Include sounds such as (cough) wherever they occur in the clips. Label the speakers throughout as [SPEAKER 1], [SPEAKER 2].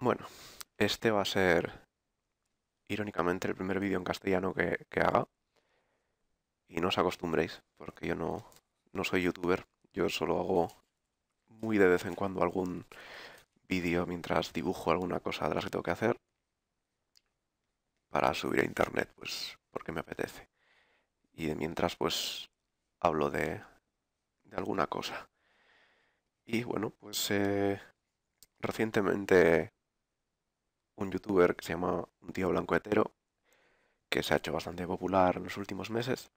[SPEAKER 1] Bueno, este va a ser irónicamente el primer vídeo en castellano que, haga. Y no os acostumbréis, porque yo no, no soy youtuber. Yo solo hago muy de vez en cuando algún vídeo mientras dibujo alguna cosa de las que tengo que hacer para subir a internet, pues porque me apetece. Y mientras, pues hablo de, de alguna cosa. Y bueno, pues eh, recientemente un youtuber que se llama Un tío blanco hetero, que se ha hecho bastante popular en los últimos meses,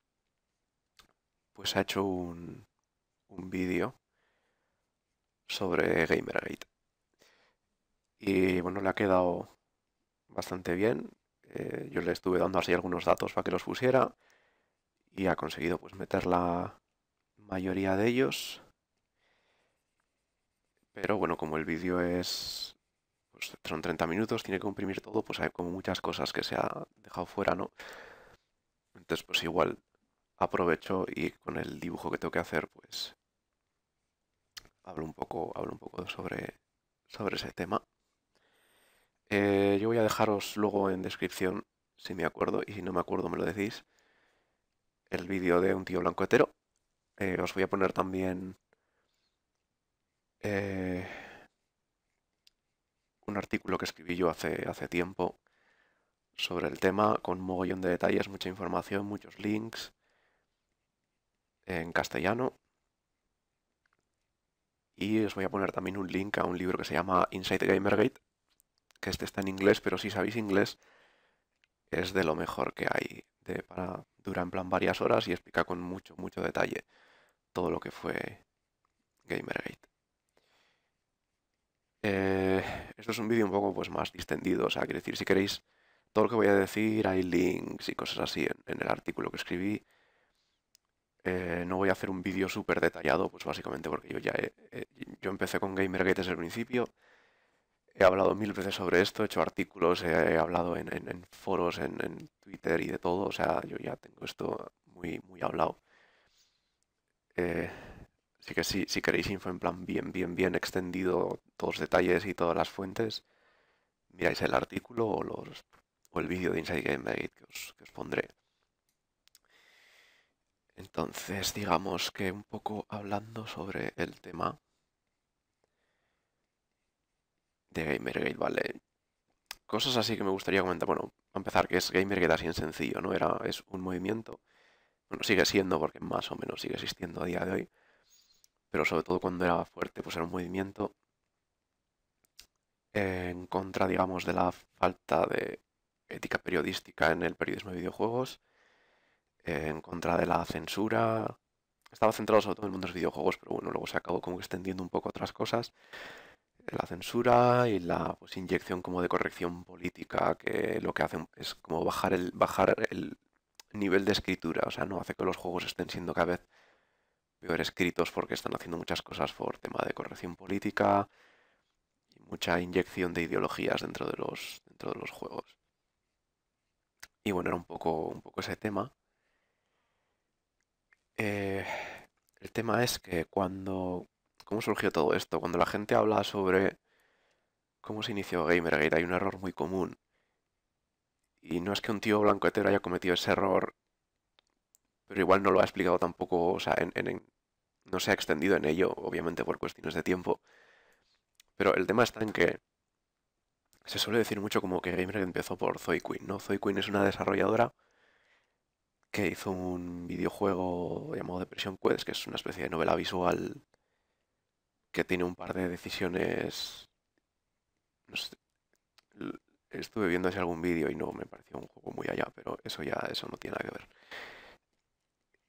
[SPEAKER 1] pues ha hecho un, vídeo sobre Gamergate. Y bueno, le ha quedado bastante bien. Eh, yo le estuve dando así algunos datos para que los pusiera y ha conseguido pues meter la mayoría de ellos. Pero bueno, como el vídeo es son pues, 30 minutos, tiene que comprimir todo, pues hay como muchas cosas que se ha dejado fuera, ¿no? Entonces, pues igual aprovecho y con el dibujo que tengo que hacer, pues hablo un poco, un poco sobre, sobre ese tema. Eh, yo voy a dejaros luego en descripción, si me acuerdo, y si no me acuerdo me lo decís, el vídeo de un tío blanco hetero. Eh, os voy a poner también eh, un artículo que escribí yo hace, hace tiempo sobre el tema, con un mogollón de detalles, mucha información, muchos links en castellano. Y os voy a poner también un link a un libro que se llama Inside Gamergate, que este está en inglés, pero si sabéis inglés, es de lo mejor que hay. De, para, dura en plan varias horas y explica con mucho, mucho detalle todo lo que fue Gamergate. Eh, esto es un vídeo un poco pues, más distendido, o sea, quiero decir, si queréis todo lo que voy a decir, hay links y cosas así en, el artículo que escribí. Eh, no voy a hacer un vídeo súper detallado, pues básicamente porque yo ya yo empecé con Gamergate desde el principio, he hablado mil veces sobre esto, he hecho artículos, he, hablado en, foros, en, Twitter y de todo, o sea, yo ya tengo esto muy, muy hablado. Eh, Así que si, queréis info en plan bien, bien, bien extendido, todos los detalles y todas las fuentes, miráis el artículo o, los, el vídeo de Inside Gamergate que os, pondré. Entonces, digamos que un poco hablando sobre el tema de Gamergate, ¿vale? Cosas así que me gustaría comentar. Bueno, a empezar, que es Gamergate así en sencillo, ¿no? Era, es un movimiento. Bueno, sigue siendo, porque más o menos sigue existiendo a día de hoy pero sobre todo cuando era fuerte, pues era un movimiento en contra, digamos, de la falta de ética periodística en el periodismo de videojuegos, en contra de la censura. Estaba centrado sobre todo en el mundo de los videojuegos, pero bueno, luego se acabó como extendiendo un poco otras cosas. La censura y la pues, inyección como de corrección política, que lo que hacen es como bajar el, bajar el nivel de escritura, o sea, no hace que los juegos estén siendo cada vez peor escritos porque están haciendo muchas cosas por tema de corrección política y mucha inyección de ideologías dentro de los, dentro de los juegos. Y bueno, era un poco, un poco ese tema. Eh, el tema es que cuando... ¿Cómo surgió todo esto? Cuando la gente habla sobre cómo se inició Gamergate, hay un error muy común. Y no es que un tío blanco hetero haya cometido ese error pero igual no lo ha explicado tampoco, o sea, no se ha extendido en ello, obviamente por cuestiones de tiempo. Pero el tema está en que se suele decir mucho como que Gamer empezó por Zoe Queen, ¿no? Zoe Queen es una desarrolladora que hizo un videojuego llamado Depression Quest, que es una especie de novela visual que tiene un par de decisiones... No sé, estuve viendo ese algún vídeo y no me pareció un juego muy allá, pero eso ya eso no tiene nada que ver.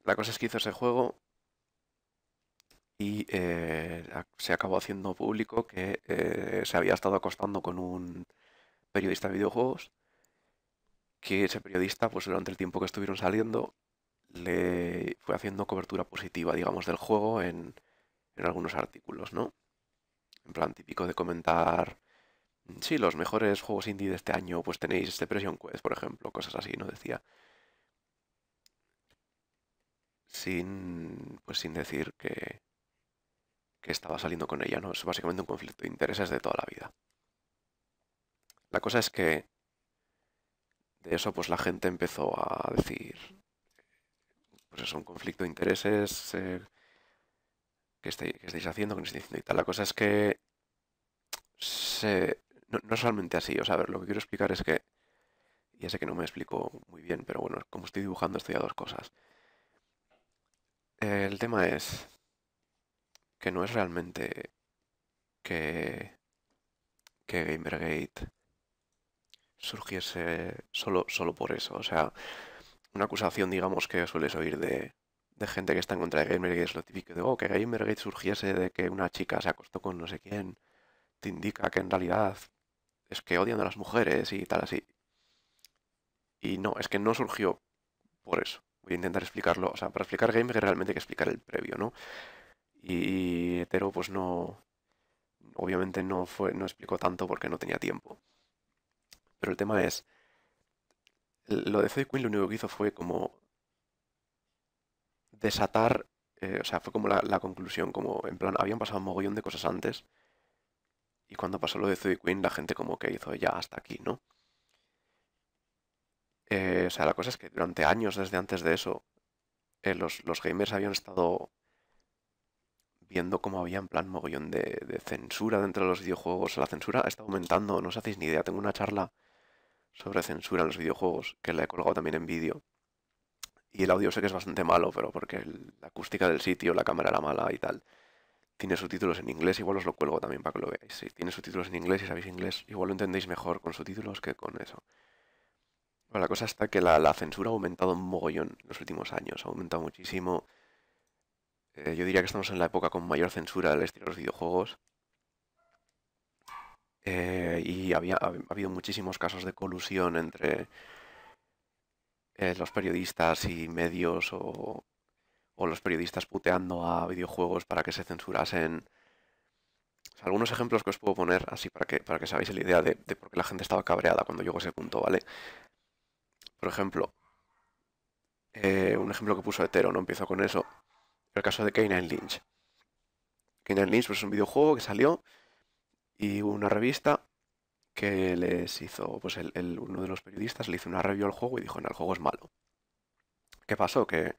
[SPEAKER 1] La cosa es que hizo ese juego y eh, se acabó haciendo público que eh, se había estado acostando con un periodista de videojuegos, que ese periodista, pues durante el tiempo que estuvieron saliendo, le fue haciendo cobertura positiva, digamos, del juego en, en algunos artículos, ¿no? En plan típico de comentar, sí, los mejores juegos indie de este año, pues tenéis Depression este Quest, por ejemplo, cosas así, ¿no? Decía sin, pues sin decir que, que estaba saliendo con ella, ¿no? Es básicamente un conflicto de intereses de toda la vida. La cosa es que de eso pues la gente empezó a decir, pues es un conflicto de intereses, eh, que, estáis, haciendo, que no estáis diciendo y tal. La cosa es que no, solamente es realmente así, o sea, lo que quiero explicar es que, ya sé que no me explico muy bien, pero bueno, como estoy dibujando estoy a dos cosas. El tema es que no es realmente que, que Gamergate surgiese solo, solo por eso. O sea, una acusación, digamos, que sueles oír de, gente que está en contra de Gamergate es lo típico de, oh, que Gamergate surgiese de que una chica se acostó con no sé quién, te indica que en realidad es que odian a las mujeres y tal así. Y no, es que no surgió por eso. Voy a intentar explicarlo. O sea, para explicar game realmente hay que explicar el previo, ¿no? Y Hetero, pues no. Obviamente no fue. no explicó tanto porque no tenía tiempo. Pero el tema es. Lo de Zoe Queen lo único que hizo fue como. desatar. Eh, o sea, fue como la, conclusión, como en plan, habían pasado un mogollón de cosas antes. Y cuando pasó lo de Zoe Queen, la gente como que hizo ya hasta aquí, ¿no? Eh, o sea, la cosa es que durante años, desde antes de eso, eh, los, gamers habían estado viendo cómo había en plan mogollón de, censura dentro de los videojuegos. La censura está aumentando, no os hacéis ni idea. Tengo una charla sobre censura en los videojuegos que la he colgado también en vídeo. Y el audio sé que es bastante malo, pero porque la acústica del sitio, la cámara era mala y tal. Tiene subtítulos en inglés, igual os lo cuelgo también para que lo veáis. Si tiene subtítulos en inglés y sabéis inglés, igual lo entendéis mejor con subtítulos que con eso la cosa está que la, censura ha aumentado un mogollón en los últimos años, ha aumentado muchísimo. Eh, yo diría que estamos en la época con mayor censura del estilo de los videojuegos. Eh, y había, ha habido muchísimos casos de colusión entre eh, los periodistas y medios o, los periodistas puteando a videojuegos para que se censurasen. algunos ejemplos que os puedo poner así para que, para que sabéis la idea de, de por qué la gente estaba cabreada cuando llegó a ese punto, ¿vale? Por ejemplo, eh, un ejemplo que puso Hetero, no empiezo con eso. El caso de Kane Lynch. Kane Lynch pues, es un videojuego que salió y una revista que les hizo, pues uno de los periodistas le hizo una review al juego y dijo, no, el juego es malo. ¿Qué pasó? Que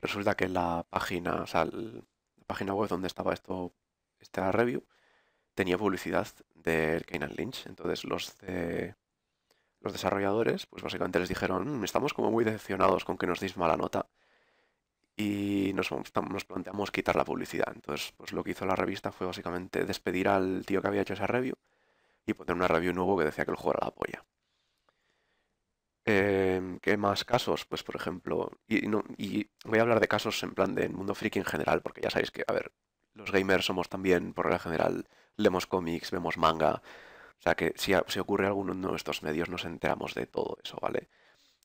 [SPEAKER 1] resulta que la página, o sea, la página web donde estaba esto, esta review, tenía publicidad del Kane Lynch. Entonces los de los desarrolladores, pues básicamente les dijeron, mm, estamos como muy decepcionados con que nos deis mala nota y nos, nos, planteamos quitar la publicidad. Entonces, pues lo que hizo la revista fue básicamente despedir al tío que había hecho esa review y poner una review nuevo que decía que el juego era la polla. Em, ¿Qué más casos? Pues por ejemplo, y, no, y voy a hablar de casos en plan de mundo friki en general, porque ya sabéis que, a ver, los gamers somos también, por regla general, leemos cómics, vemos manga, o sea que si, ocurre alguno de estos medios nos enteramos de todo eso, ¿vale?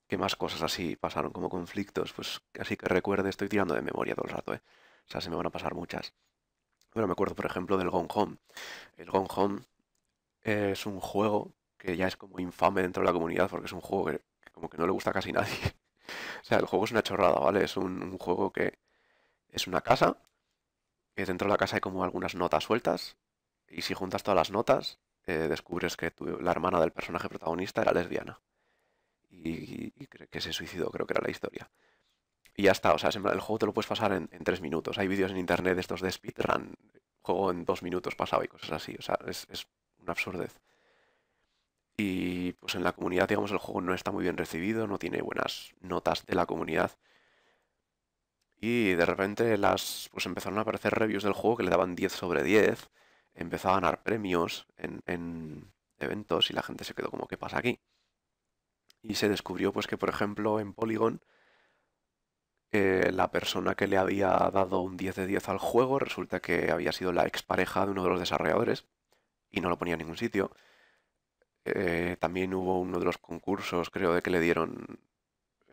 [SPEAKER 1] ¿Qué más cosas así pasaron como conflictos? Pues así que recuerde, estoy tirando de memoria todo el rato, ¿eh? O sea, se me van a pasar muchas. Bueno, me acuerdo, por ejemplo, del Gone Home. El Gone Home es un juego que ya es como infame dentro de la comunidad porque es un juego que, como que no le gusta a casi nadie. (laughs) o sea, el juego es una chorrada, ¿vale? Es un, un juego que es una casa, que dentro de la casa hay como algunas notas sueltas, y si juntas todas las notas, eh, descubres que la hermana del personaje protagonista era lesbiana. Y, que se suicidó, creo que era la historia. Y ya está, o sea, el juego te lo puedes pasar en, tres minutos. Hay vídeos en internet de estos de speedrun, juego en dos minutos pasado y cosas así. O sea, es, una absurdez. Y pues en la comunidad, digamos, el juego no está muy bien recibido, no tiene buenas notas de la comunidad. Y de repente las pues empezaron a aparecer reviews del juego que le daban 10 sobre 10, empezó a ganar premios en, eventos y la gente se quedó como, ¿qué pasa aquí? Y se descubrió pues que, por ejemplo, en Polygon, eh, la persona que le había dado un 10 de 10 al juego resulta que había sido la expareja de uno de los desarrolladores y no lo ponía en ningún sitio. Eh, también hubo uno de los concursos, creo, de que le dieron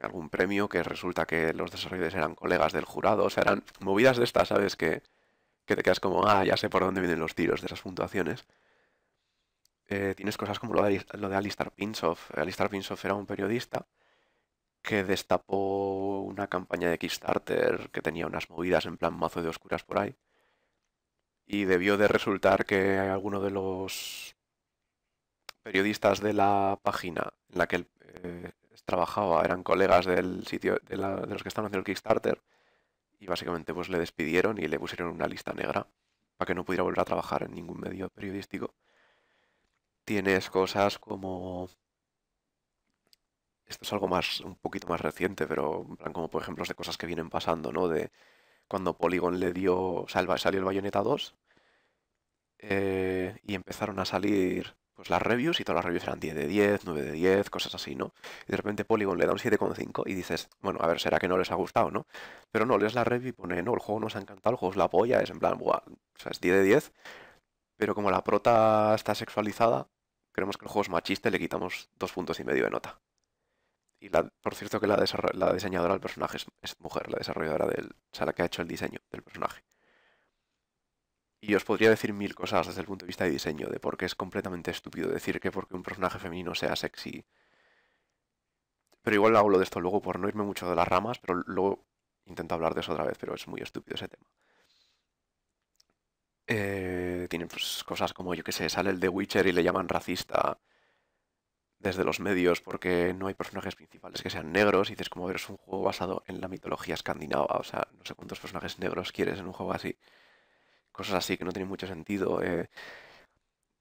[SPEAKER 1] algún premio que resulta que los desarrolladores eran colegas del jurado. O sea, eran movidas de estas, ¿sabes? Que, que te quedas como, ah, ya sé por dónde vienen los tiros de esas puntuaciones. Eh, tienes cosas como lo de, lo de Alistair Pinsoff. era un periodista que destapó una campaña de Kickstarter que tenía unas movidas en plan mazo de oscuras por ahí. Y debió de resultar que alguno de los periodistas de la página en la que él eh, trabajaba eran colegas del sitio de los que estaban haciendo el Kickstarter y básicamente pues le despidieron y le pusieron una lista negra para que no pudiera volver a trabajar en ningún medio periodístico. Tienes cosas como... Esto es algo más, un poquito más reciente, pero en plan como por ejemplo de cosas que vienen pasando, ¿no? De cuando Polygon le dio, o sea, salió el Bayonetta 2 eh, y empezaron a salir pues las reviews y todas las reviews eran 10 de 10, 9 de 10, cosas así, ¿no? Y de repente Polygon le da un 7,5 y dices, bueno, a ver, ¿será que no les ha gustado, no? Pero no, lees la review y pone, no, el juego nos ha encantado, el juego es la polla, es en plan, buah, o sea, es 10 de 10, pero como la prota está sexualizada, creemos que el juego es machista y le quitamos dos puntos y medio de nota. Y por cierto que la, la diseñadora del personaje es, es, mujer, la desarrolladora del, o sea, la que ha hecho el diseño del personaje. Y os podría decir mil cosas desde el punto de vista de diseño, de por qué es completamente estúpido decir que porque un personaje femenino sea sexy. Pero igual hablo de esto luego por no irme mucho de las ramas, pero luego intento hablar de eso otra vez, pero es muy estúpido ese tema. Eh, tienen pues, cosas como, yo que sé, sale el de Witcher y le llaman racista desde los medios porque no hay personajes principales que sean negros y dices como ver es un juego basado en la mitología escandinava, o sea, no sé cuántos personajes negros quieres en un juego así cosas así que no tienen mucho sentido. Eh,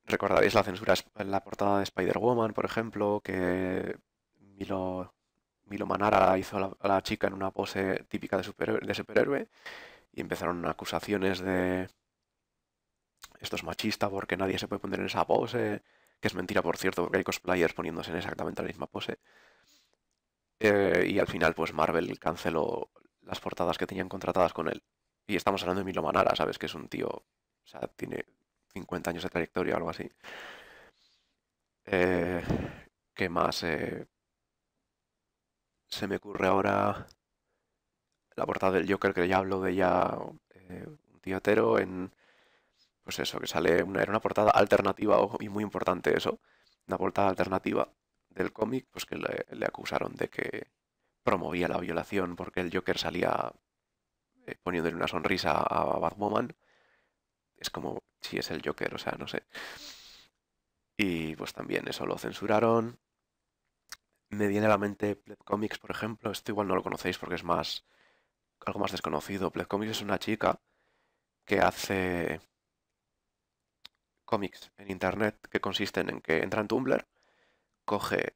[SPEAKER 1] recordaréis la censura en la portada de Spider-Woman, por ejemplo, que Milo, Milo Manara hizo a la, chica en una pose típica de, superhéroe y empezaron acusaciones de esto es machista porque nadie se puede poner en esa pose, que es mentira, por cierto, porque hay cosplayers poniéndose en exactamente la misma pose. Eh, y al final, pues Marvel canceló las portadas que tenían contratadas con él. Y estamos hablando de Milo Manara, ¿sabes? Que es un tío, o sea, tiene 50 años de trayectoria o algo así. Eh, ¿Qué más? Eh, se me ocurre ahora la portada del Joker, que ya hablo de ya eh, un tío hetero en... Pues eso, que sale una, era una portada alternativa, ojo, y muy importante eso, una portada alternativa del cómic, pues que le, le acusaron de que promovía la violación porque el Joker salía eh, poniéndole una sonrisa a Batwoman, es como si es el Joker, o sea, no sé. Y pues también eso lo censuraron. Me viene a la mente Pled Comics, por ejemplo. Esto igual no lo conocéis porque es más algo más desconocido. Pled Comics es una chica que hace cómics en internet que consisten en que entra en Tumblr, coge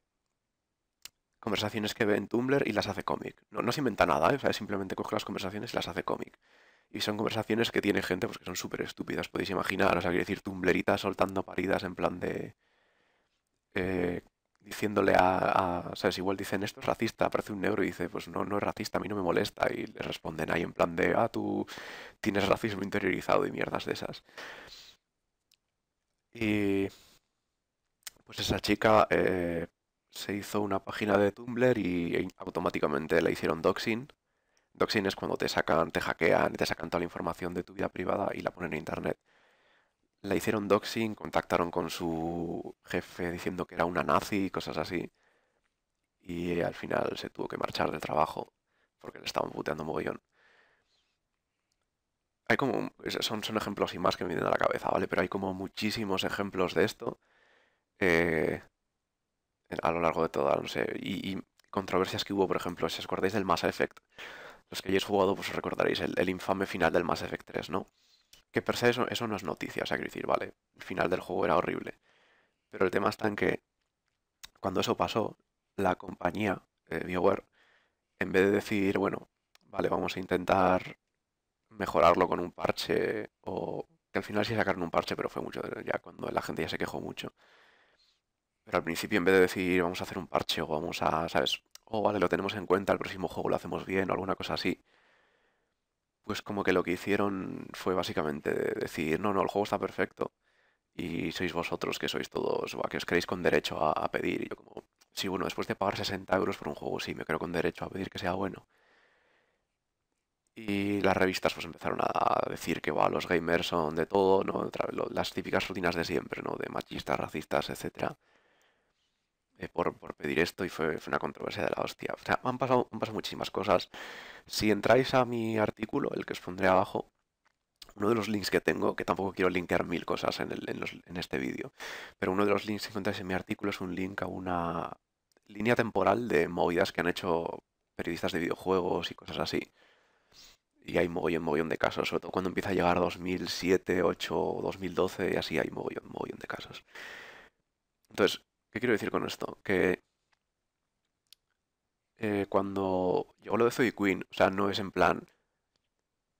[SPEAKER 1] conversaciones que ve en Tumblr y las hace cómic. No, no se inventa nada, ¿eh? simplemente coge las conversaciones y las hace cómic. Y son conversaciones que tiene gente pues, que son súper estúpidas, podéis imaginar. O sea, quiere decir, Tumbleritas soltando paridas en plan de... Eh, diciéndole a, a, ¿Sabes? Igual dicen, esto es racista, aparece un negro y dice, pues no, no es racista, a mí no me molesta. Y le responden ahí en plan de, ah, tú tienes racismo interiorizado y mierdas de esas. Y... Pues esa chica... Eh, se hizo una página de Tumblr y e automáticamente le hicieron doxing. Doxing es cuando te sacan, te hackean, te sacan toda la información de tu vida privada y la ponen en internet. La hicieron doxing, contactaron con su jefe diciendo que era una nazi y cosas así. Y al final se tuvo que marchar del trabajo porque le estaban puteando un mogollón. Hay como, son, son ejemplos y más que me vienen a la cabeza, ¿vale? Pero hay como muchísimos ejemplos de esto. Eh, a lo largo de toda, no sé, y, controversias que hubo, por ejemplo, si os acordáis del Mass Effect, los que hayáis jugado, pues os recordaréis el, infame final del Mass Effect 3, ¿no? Que per se eso, eso no es noticia, o sea, quiero decir, vale, el final del juego era horrible. Pero el tema está en que cuando eso pasó, la compañía eh, BioWare, en vez de decir, bueno, vale, vamos a intentar mejorarlo con un parche, o que al final sí sacaron un parche, pero fue mucho, ya cuando la gente ya se quejó mucho. Pero al principio, en vez de decir vamos a hacer un parche o vamos a, ¿sabes? O oh, vale, lo tenemos en cuenta, el próximo juego lo hacemos bien o alguna cosa así. Pues como que lo que hicieron fue básicamente decir, no, no, el juego está perfecto. Y sois vosotros que sois todos, o que os queréis con derecho a, pedir. Y yo como, si bueno, después de pagar 60 euros por un juego, sí, me creo con derecho a pedir que sea bueno. Y las revistas pues empezaron a decir que los gamers son de todo, ¿no? las típicas rutinas de siempre, ¿no? De machistas, racistas, etcétera. Eh, por, pedir esto y fue, una controversia de la hostia. O sea, han pasado, han pasado muchísimas cosas. Si entráis a mi artículo, el que os pondré abajo, uno de los links que tengo, que tampoco quiero linkear mil cosas en, este vídeo, pero uno de los links que encontráis en mi artículo es un link a una línea temporal de movidas que han hecho periodistas de videojuegos y cosas así. Y hay mogollón, mogollón de casos, sobre todo cuando empieza a llegar 2007, 8, 2012, y así hay mogollón, mogollón de casos. Entonces, ¿Qué quiero decir con esto? Que eh, cuando llegó lo de Zoe Queen, o sea, no es en plan.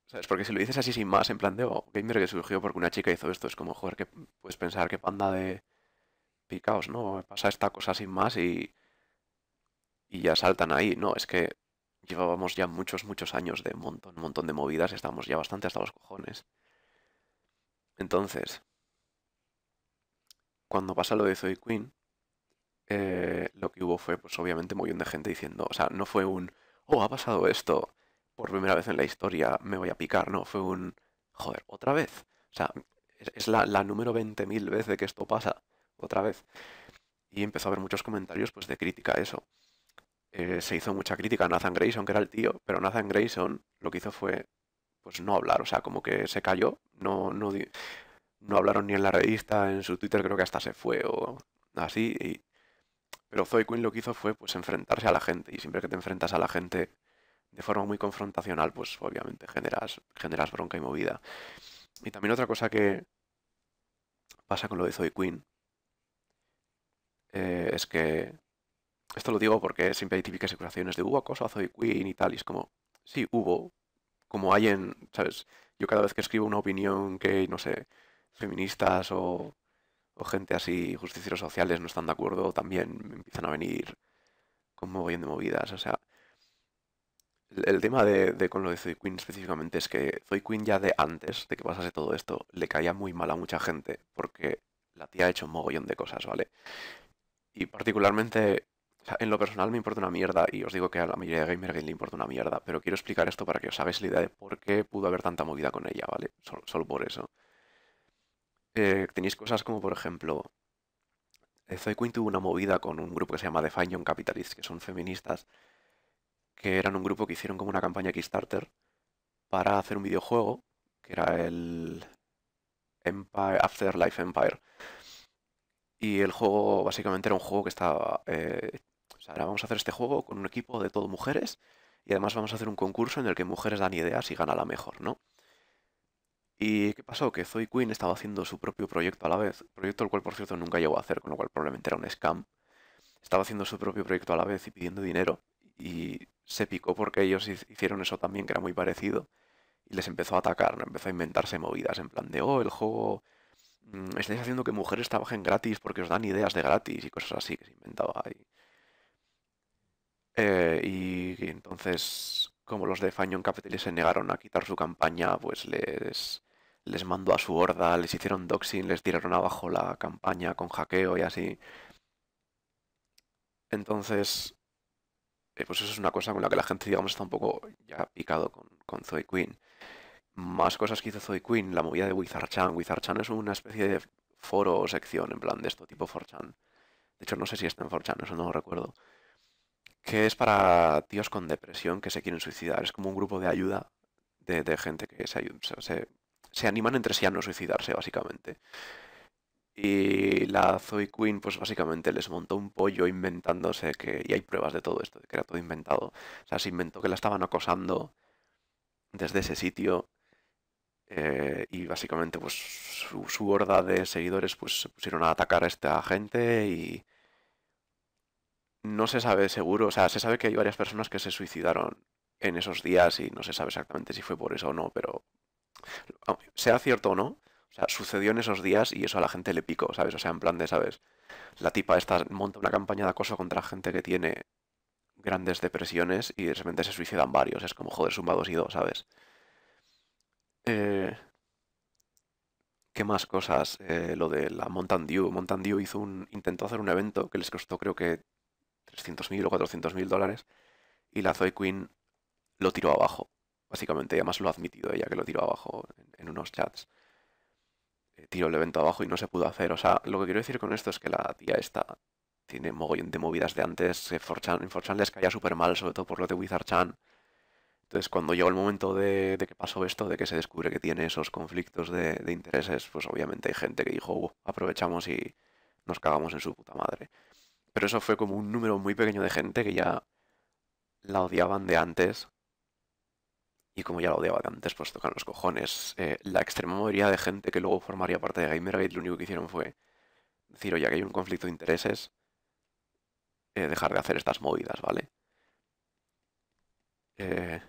[SPEAKER 1] ¿Sabes? Porque si lo dices así sin más, en plan de oh, gamer que surgió porque una chica hizo esto, es como, joder, que puedes pensar que panda de picaos, ¿no? Pasa esta cosa sin más y. y ya saltan ahí. No, es que llevábamos ya muchos, muchos años de montón, montón de movidas, estamos ya bastante hasta los cojones. Entonces. Cuando pasa lo de Zoe Queen, eh, lo que hubo fue, pues obviamente, un montón de gente diciendo, o sea, no fue un, oh, ha pasado esto por primera vez en la historia, me voy a picar, no, fue un, joder, otra vez. O sea, es, la, número 20.000 vez de que esto pasa, otra vez. Y empezó a haber muchos comentarios, pues, de crítica a eso. Eh, se hizo mucha crítica a Nathan Grayson, que era el tío, pero Nathan Grayson lo que hizo fue, pues, no hablar, o sea, como que se cayó, no, no, no hablaron ni en la revista, en su Twitter creo que hasta se fue o así, y pero Zoe Quinn lo que hizo fue pues enfrentarse a la gente y siempre que te enfrentas a la gente de forma muy confrontacional, pues obviamente generas, generas bronca y movida. Y también otra cosa que pasa con lo de Zoe Quinn eh, es que esto lo digo porque siempre hay típicas acusaciones de hubo acoso a Zoe Quinn y tal, y es como, sí, hubo, como hay en, ¿sabes? Yo cada vez que escribo una opinión que, no sé, feministas o o gente así, justicieros sociales, no están de acuerdo, también empiezan a venir con mogollón de movidas. O sea, el, tema de, con lo de Zoe Queen específicamente es que Zoe Queen ya de antes de que pasase todo esto, le caía muy mal a mucha gente, porque la tía ha hecho un mogollón de cosas, ¿vale? Y particularmente, en lo personal me importa una mierda, y os digo que a la mayoría de Gamergate le importa una mierda, pero quiero explicar esto para que os hagáis la idea de por qué pudo haber tanta movida con ella, ¿vale? solo por eso. Eh, tenéis cosas como, por ejemplo, eh, Zoe Quinn tuvo una movida con un grupo que se llama Define Young Capitalists, que son feministas, que eran un grupo que hicieron como una campaña Kickstarter para hacer un videojuego, que era el Empire, Afterlife Empire. Y el juego básicamente era un juego que estaba... Eh, o sea, ahora vamos a hacer este juego con un equipo de todo mujeres y además vamos a hacer un concurso en el que mujeres dan ideas y gana la mejor, ¿no? ¿Y qué pasó? Que Zoe Quinn estaba haciendo su propio proyecto a la vez, proyecto el cual por cierto nunca llegó a hacer, con lo cual probablemente era un scam. Estaba haciendo su propio proyecto a la vez y pidiendo dinero. Y se picó porque ellos hicieron eso también, que era muy parecido. Y les empezó a atacar, empezó a inventarse movidas en plan de, oh, el juego... Mm, estáis haciendo que mujeres trabajen gratis porque os dan ideas de gratis y cosas así que se inventaba ahí. Eh, y, entonces como los de Fanion Capital se negaron a quitar su campaña, pues les, les mandó a su horda, les hicieron doxing, les tiraron abajo la campaña con hackeo y así. Entonces, eh, pues eso es una cosa con la que la gente, digamos, está un poco ya picado con, Zoe Queen. Más cosas que hizo Zoe Queen, la movida de Wizard Chan. Wizard Chan es una especie de foro o sección, en plan de esto, tipo 4chan. De hecho, no sé si está en 4chan, eso no lo recuerdo. Que es para tíos con depresión que se quieren suicidar. Es como un grupo de ayuda de, gente que se, ayuda, se animan entre sí a no suicidarse, básicamente. Y la Zoe Queen, pues básicamente les montó un pollo inventándose que. Y hay pruebas de todo esto, de que era todo inventado. O sea, se inventó que la estaban acosando desde ese sitio. Eh, y básicamente, pues su, horda de seguidores pues, se pusieron a atacar a esta gente y. No se sabe seguro, o sea, se sabe que hay varias personas que se suicidaron en esos días y no se sabe exactamente si fue por eso o no, pero sea cierto o no, sea, sucedió en esos días y eso a la gente le picó, ¿sabes? O sea, en plan de, ¿sabes? La tipa esta monta una campaña de acoso contra gente que tiene grandes depresiones y de repente se suicidan varios. Es como, joder, suma dos y dos, ¿sabes? Eh, ¿Qué más cosas? Eh, lo de la Mountain Dew. Mountain hizo un, intentó hacer un evento que les costó creo que 300.000 o 400.000 dólares y la Zoe Queen lo tiró abajo básicamente. además lo ha admitido ella, que lo tiró abajo en, unos chats. Eh, tiro el evento abajo y no se pudo hacer. O sea, lo que quiero decir con esto es que la tía esta tiene mogollón de movidas de antes. Forchan les caía súper mal, sobre todo por lo de Wizard-chan. Entonces, cuando llegó el momento de, que pasó esto, de que se descubre que tiene esos conflictos de, intereses, pues obviamente hay gente que dijo, uh, aprovechamos y nos cagamos en su puta madre. Pero eso fue como un número muy pequeño de gente que ya la odiaban de antes y como ya lo odiaba de antes, pues tocan los cojones. Eh, la extrema mayoría de gente que luego formaría parte de Gamergate lo único que hicieron fue decir, oye, que hay un conflicto de intereses, eh, dejar de hacer estas movidas, ¿vale? Eh,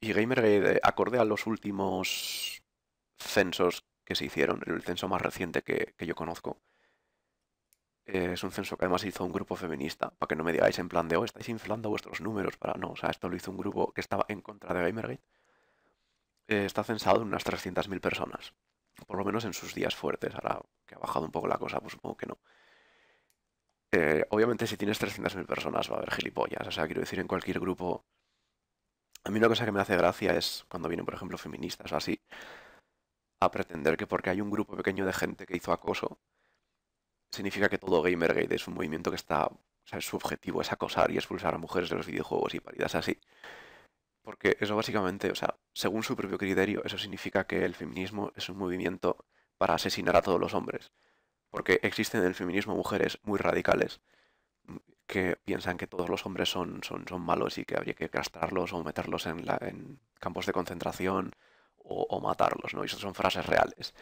[SPEAKER 1] y Gamergate, acorde a los últimos censos que se hicieron, el censo más reciente que yo conozco, eh, es un censo que además hizo un grupo feminista, para que no me digáis en plan de, oh, estáis inflando vuestros números, para no, o sea, esto lo hizo un grupo que estaba en contra de Gamergate. Eh, está censado en unas 300.000 personas, por lo menos en sus días fuertes, ahora que ha bajado un poco la cosa, pues supongo que no. Eh, obviamente si tienes 300.000 personas va a haber gilipollas, o sea, quiero decir, en cualquier grupo... A mí una cosa que me hace gracia es cuando vienen, por ejemplo, feministas o así, a pretender que porque hay un grupo pequeño de gente que hizo acoso, significa que todo Gamergate es un movimiento que está. O objetivo es acosar y expulsar a mujeres de los videojuegos y paridas así. Porque eso básicamente, o sea, según su propio criterio, eso significa que el feminismo es un movimiento para asesinar a todos los hombres. Porque existen en el feminismo mujeres muy radicales mm, que piensan que todos los hombres son, son, son malos y que habría que castrarlos o meterlos en, campos de concentración o, matarlos, ¿no? Y esas son frases reales.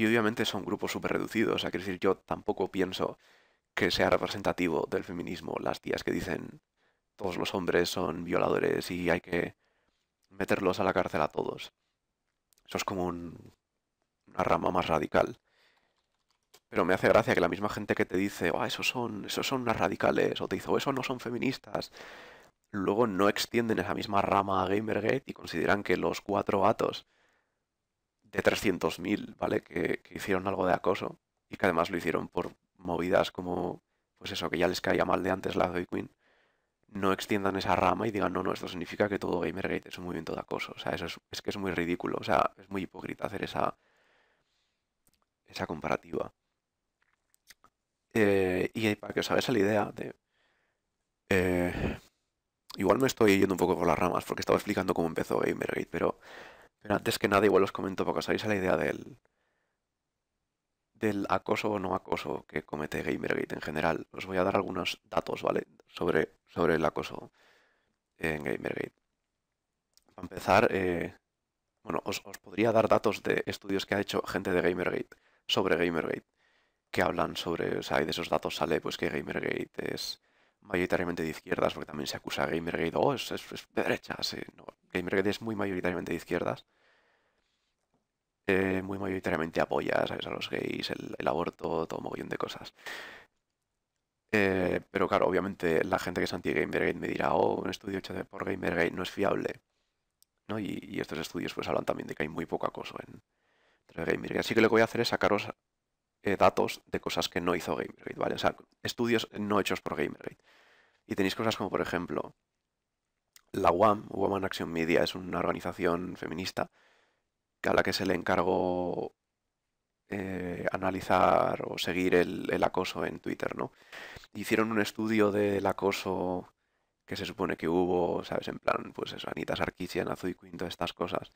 [SPEAKER 1] Y obviamente son grupos súper reducidos, o sea, quiero decir, yo tampoco pienso que sea representativo del feminismo las tías que dicen todos los hombres son violadores y hay que meterlos a la cárcel a todos. Eso es como una rama más radical. Pero me hace gracia que la misma gente que te dice, ah, esos son, esos son unas radicales, o te dice, oh, esos no son feministas, luego no extienden esa misma rama a Gamergate y consideran que los cuatro gatos de 300.000, ¿vale? Que, hicieron algo de acoso y que además lo hicieron por movidas como, pues eso, que ya les caía mal de antes la Zoe Queen, no extiendan esa rama y digan, no, no, esto significa que todo Gamergate es un movimiento de acoso. O sea, eso es, que es muy ridículo, o sea, es muy hipócrita hacer esa, esa comparativa. Eh, y para que os hagáis la idea de... Eh, igual me estoy yendo un poco por las ramas porque estaba explicando cómo empezó Gamergate, pero pero antes que nada, igual os comento porque sabéis os la idea del, del acoso o no acoso que comete Gamergate en general. Os voy a dar algunos datos, ¿vale? Sobre, sobre el acoso en Gamergate. Para empezar, eh, bueno, os, podría dar datos de estudios que ha hecho gente de Gamergate sobre Gamergate, que hablan sobre, o sea, y de esos datos sale pues que Gamergate es mayoritariamente de izquierdas, porque también se acusa a Gamergate, oh, es, es, de derechas. No, Gamergate es muy mayoritariamente de izquierdas. Eh, muy mayoritariamente apoya, ¿sabes? A los gays, el, aborto, todo un mogollón de cosas. Eh, pero claro, obviamente la gente que es anti-Gamergate me dirá, oh, un estudio hecho por Gamergate no es fiable. ¿No? Y, estos estudios pues hablan también de que hay muy poco acoso en Gamergate. Así que lo que voy a hacer es sacaros eh, datos de cosas que no hizo Gamergate, ¿vale? O sea, estudios no hechos por Gamergate. Y tenéis cosas como, por ejemplo, la WAM, Woman Action Media, es una organización feminista a la que se le encargó eh, analizar o seguir el, acoso en Twitter, ¿no? Hicieron un estudio del acoso que se supone que hubo, ¿sabes? En plan, pues eso, Anita Sarkisian, Azul y todas estas cosas.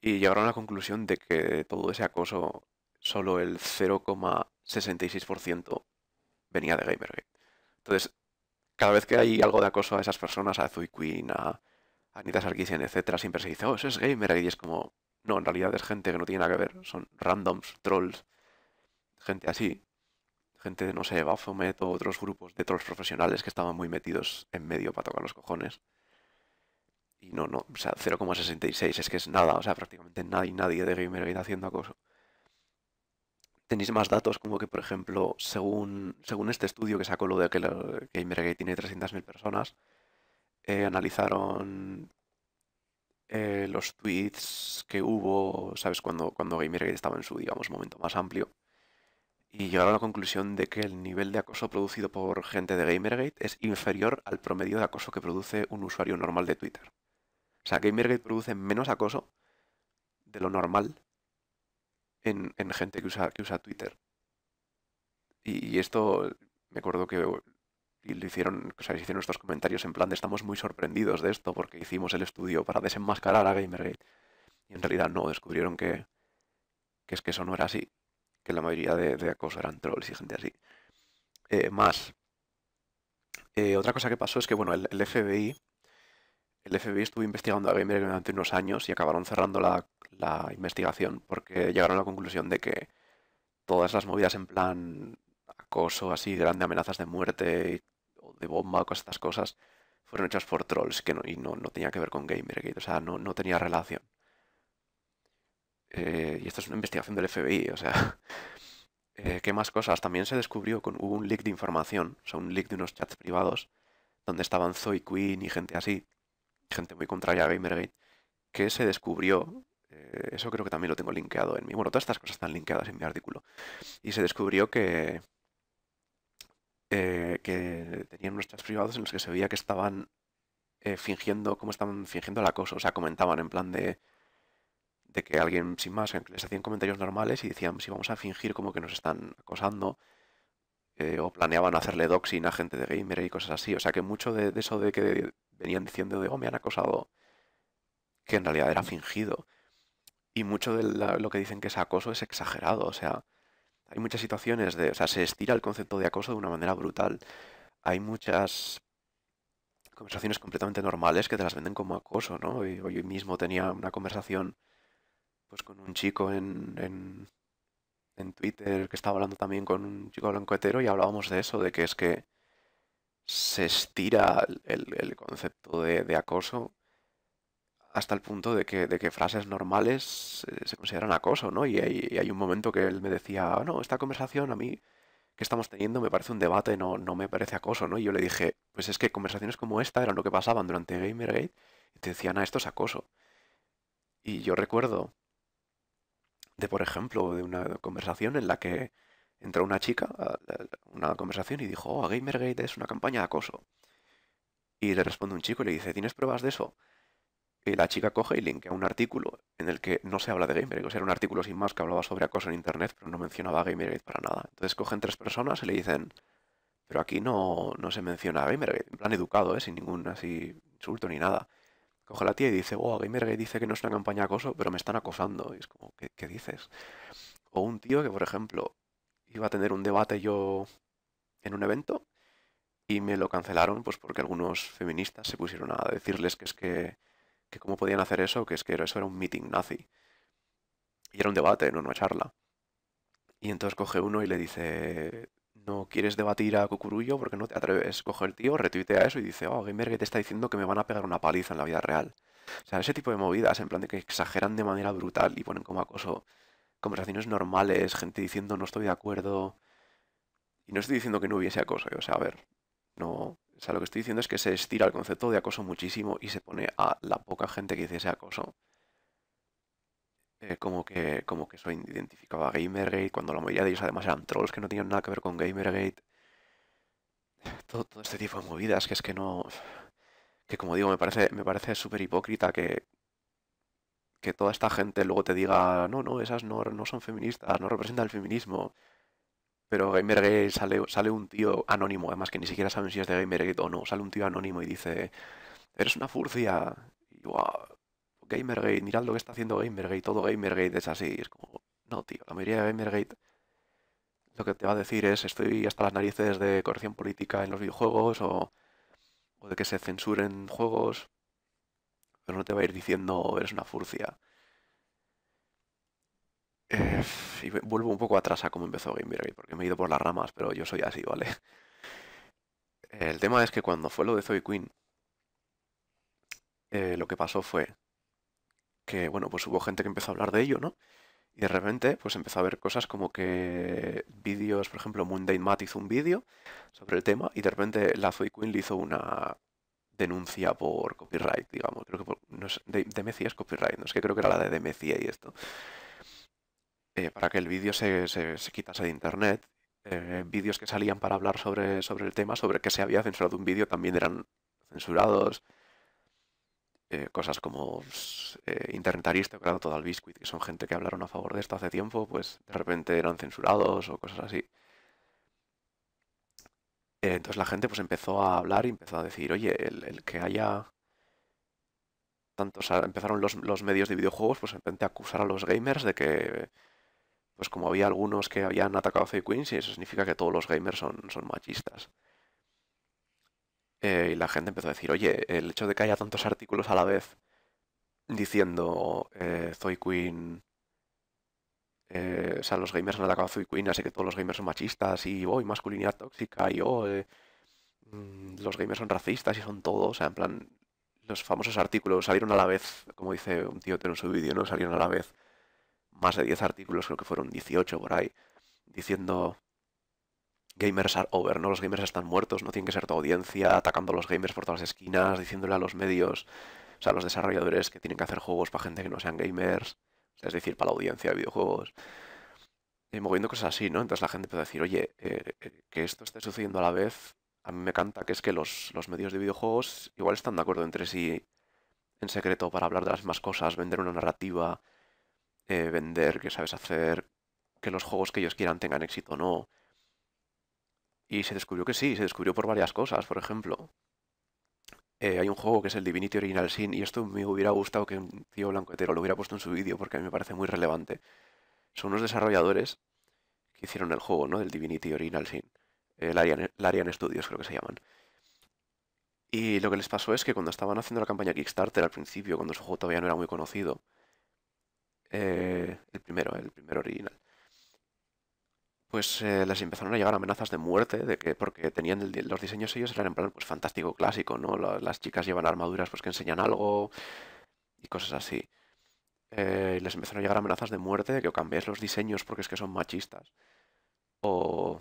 [SPEAKER 1] Y llegaron a la conclusión de que todo ese acoso, solo el 0,66% venía de Gamergate. Entonces, cada vez que hay algo de acoso a esas personas, a Zui Queen, a Anita Sarkisian, etcétera, siempre se dice, oh, eso es gamer, y es como, no, en realidad es gente que no tiene nada que ver, son randoms, trolls, gente así, gente de, no sé, Baphomet o otros grupos de trolls profesionales que estaban muy metidos en medio para tocar los cojones. Y no, no, o sea, 0,66 es que es nada, o sea, prácticamente nadie, nadie de gamer haciendo acoso tenéis más datos, como que, por ejemplo, según, según este estudio que sacó lo de que eh, Gamergate tiene 300.000 personas, eh, analizaron eh, los tweets que hubo, ¿sabes? Cuando, cuando Gamergate estaba en su, digamos, momento más amplio. Y llegaron a la conclusión de que el nivel de acoso producido por gente de Gamergate es inferior al promedio de acoso que produce un usuario normal de Twitter. O sea, Gamergate produce menos acoso de lo normal en, gente que usa, que usa Twitter. Y, esto, me acuerdo que lo hicieron, o sea, hicieron estos comentarios en plan de estamos muy sorprendidos de esto porque hicimos el estudio para desenmascarar a Gamergate. Y en realidad no, descubrieron que, que es que eso no era así, que la mayoría de, de acoso eran trolls y gente así. Eh, más, eh, otra cosa que pasó es que, bueno, el FBI el FBI estuvo investigando a Gamer durante unos años y acabaron cerrando la, investigación porque llegaron a la conclusión de que todas las movidas en plan acoso, así, grandes amenazas de muerte o de bomba o estas cosas, fueron hechas por trolls y no, tenía que ver con Gamergate, o sea, no, tenía relación. Eh, y esto es una investigación del FBI, o sea... (laughs) Eh, ¿Qué más cosas? También se descubrió con hubo un leak de información, o sea, un leak de unos chats privados, donde estaban Zoe Queen y gente así, gente muy contraria a Gamergate, que se descubrió, eh, eso creo que también lo tengo linkeado en mi, bueno, todas estas cosas están linkeadas en mi artículo, y se descubrió que, eh, que tenían unos chats privados en los que se veía que estaban eh, fingiendo, cómo estaban fingiendo el acoso, o sea, comentaban en plan de de que alguien sin más les hacían comentarios normales y decían si vamos a fingir como que nos están acosando o planeaban hacerle doxing a gente de Gamergate y cosas así. O sea que mucho de eso de que venían diciendo de, oh, me han acosado, que en realidad era fingido. Y mucho de lo que dicen que es acoso es exagerado, o sea, hay muchas situaciones de, o sea, se estira el concepto de acoso de una manera brutal. Hay muchas conversaciones completamente normales que te las venden como acoso, ¿no? Hoy, mismo tenía una conversación pues con un chico en, en, en Twitter que estaba hablando también con un chico blanco hetero y hablábamos de eso, de que es que se estira el, concepto de, acoso hasta el punto de que, de que frases normales eh, se consideran acoso, ¿no? Y hay, hay, un momento que él me decía, ah, no, esta conversación a mí que estamos teniendo me parece un debate, no, no me parece acoso, ¿no? Y yo le dije, pues es que conversaciones como esta eran lo que pasaban durante Gamergate y te decían, ah, esto es acoso. Y yo recuerdo de, por ejemplo, de una conversación en la que entró una chica a una conversación y dijo, oh, Gamergate es una campaña de acoso. Y le responde un chico y le dice, ¿tienes pruebas de eso? Y la chica coge y linkea un artículo en el que no se habla de Gamergate. O sea, era un artículo sin más que hablaba sobre acoso en Internet, pero no mencionaba a Gamergate para nada. Entonces cogen tres personas y le dicen, pero aquí no, no se menciona a Gamergate. En plan educado, ¿eh? sin ningún así insulto ni nada. Coge la tía y dice, wow, oh, Gamergate dice que no es una campaña de acoso, pero me están acosando. Y es como, qué dices? O un tío que, por ejemplo, iba a tener un debate yo en un evento y me lo cancelaron pues porque algunos feministas se pusieron a decirles que es que, que cómo podían hacer eso, que es que eso era un meeting nazi. Y era un debate, no una charla. Y entonces coge uno y le dice, no quieres debatir a Cucurullo porque no te atreves. Coge el tío, retuitea eso y dice, oh, Gamer que te está diciendo que me van a pegar una paliza en la vida real. O sea, ese tipo de movidas, en plan de que exageran de manera brutal y ponen como acoso conversaciones normales, gente diciendo no estoy de acuerdo. Y no estoy diciendo que no hubiese acoso, eh, o sea, a ver, no. O sea, lo que estoy diciendo es que se estira el concepto de acoso muchísimo y se pone a la poca gente que hiciese acoso. Eh, como que como que eso identificaba a Gamergate, cuando la mayoría de ellos además eran trolls que no tenían nada que ver con Gamergate. Todo, todo este tipo de movidas, que es que no. Que como digo, me parece, me parece súper hipócrita que, que toda esta gente luego te diga, no, no, esas no, no son feministas, no representan el feminismo. Pero Gamergate sale, sale un tío anónimo, además que ni siquiera saben si es de Gamergate o no, sale un tío anónimo y dice, eres una furcia. Y yo, ah, Gamergate, mirad lo que está haciendo Gamergate, todo Gamergate es así. es como, no, tío, la mayoría de Gamergate lo que te va a decir es, estoy hasta las narices de corrección política en los videojuegos o de que se censuren juegos pero no te va a ir diciendo, eres una furcia. y vuelvo un poco atrás a cómo empezó Gamergate, porque me he ido por las ramas, pero yo soy así, ¿vale? El tema es que cuando fue lo de Zoe Queen, eh, lo que pasó fue que, bueno, pues hubo gente que empezó a hablar de ello, ¿no? Y de repente, pues empezó a ver cosas como que vídeos, por ejemplo, Mundane Matt hizo un vídeo sobre el tema y de repente la Zoe Queen le hizo una, denuncia por copyright, digamos. Creo que por, de, es copyright, no es que creo que era la de DMCA y esto. Eh, para que el vídeo se, se, se quitase de internet. Eh, vídeos que salían para hablar sobre, sobre el tema, sobre que se había censurado un vídeo, también eran censurados. Eh, cosas como Internetarista, claro, todo al Biscuit, que son gente que hablaron a favor de esto hace tiempo, pues de repente eran censurados o cosas así. Eh, entonces la gente pues empezó a hablar y empezó a decir, oye, el, que haya tantos, empezaron los, medios de videojuegos pues a acusar a los gamers de que, pues como había algunos que habían atacado a Fake Queen, y eso significa que todos los gamers son, son machistas. Eh, y la gente empezó a decir, oye, el hecho de que haya tantos artículos a la vez diciendo eh, Zoe Queen eh, o sea, los gamers han atacado a queen, así que todos los gamers son machistas y voy masculinidad tóxica y oh, eh, mm, los gamers son racistas y son todos o sea, en plan, los famosos artículos salieron a la vez, como dice un tío en su vídeo, ¿no? Salieron a la vez más de 10 artículos, creo que fueron 18 por ahí, diciendo gamers are over, ¿no? Los gamers están muertos, no tienen que ser tu audiencia, atacando a los gamers por todas las esquinas, diciéndole a los medios, o sea, a los desarrolladores que tienen que hacer juegos para gente que no sean gamers es decir, para la audiencia de videojuegos, y moviendo cosas así, ¿no? Entonces la gente puede decir, oye, eh, eh, que esto esté sucediendo a la vez, a mí me encanta que es que los, medios de videojuegos igual están de acuerdo entre sí en secreto para hablar de las mismas cosas, vender una narrativa, eh, vender que sabes hacer, que los juegos que ellos quieran tengan éxito o no. Y se descubrió que sí, se descubrió por varias cosas, por ejemplo. Eh, hay un juego que es el Divinity Original Sin y esto me hubiera gustado que un tío blanco hetero lo hubiera puesto en su vídeo porque a mí me parece muy relevante. Son unos desarrolladores que hicieron el juego, ¿no? Del Divinity Original Sin. El eh, Arian, el Studios creo que se llaman. Y lo que les pasó es que cuando estaban haciendo la campaña Kickstarter al principio, cuando su juego todavía no era muy conocido, eh, el primero, el primero original, pues eh, les empezaron a llegar amenazas de muerte, de que porque tenían los diseños ellos eran en plan pues fantástico clásico, ¿no? Las, chicas llevan armaduras pues que enseñan algo y cosas así. Eh, les empezaron a llegar amenazas de muerte, de que o cambiéis los diseños porque es que son machistas, o,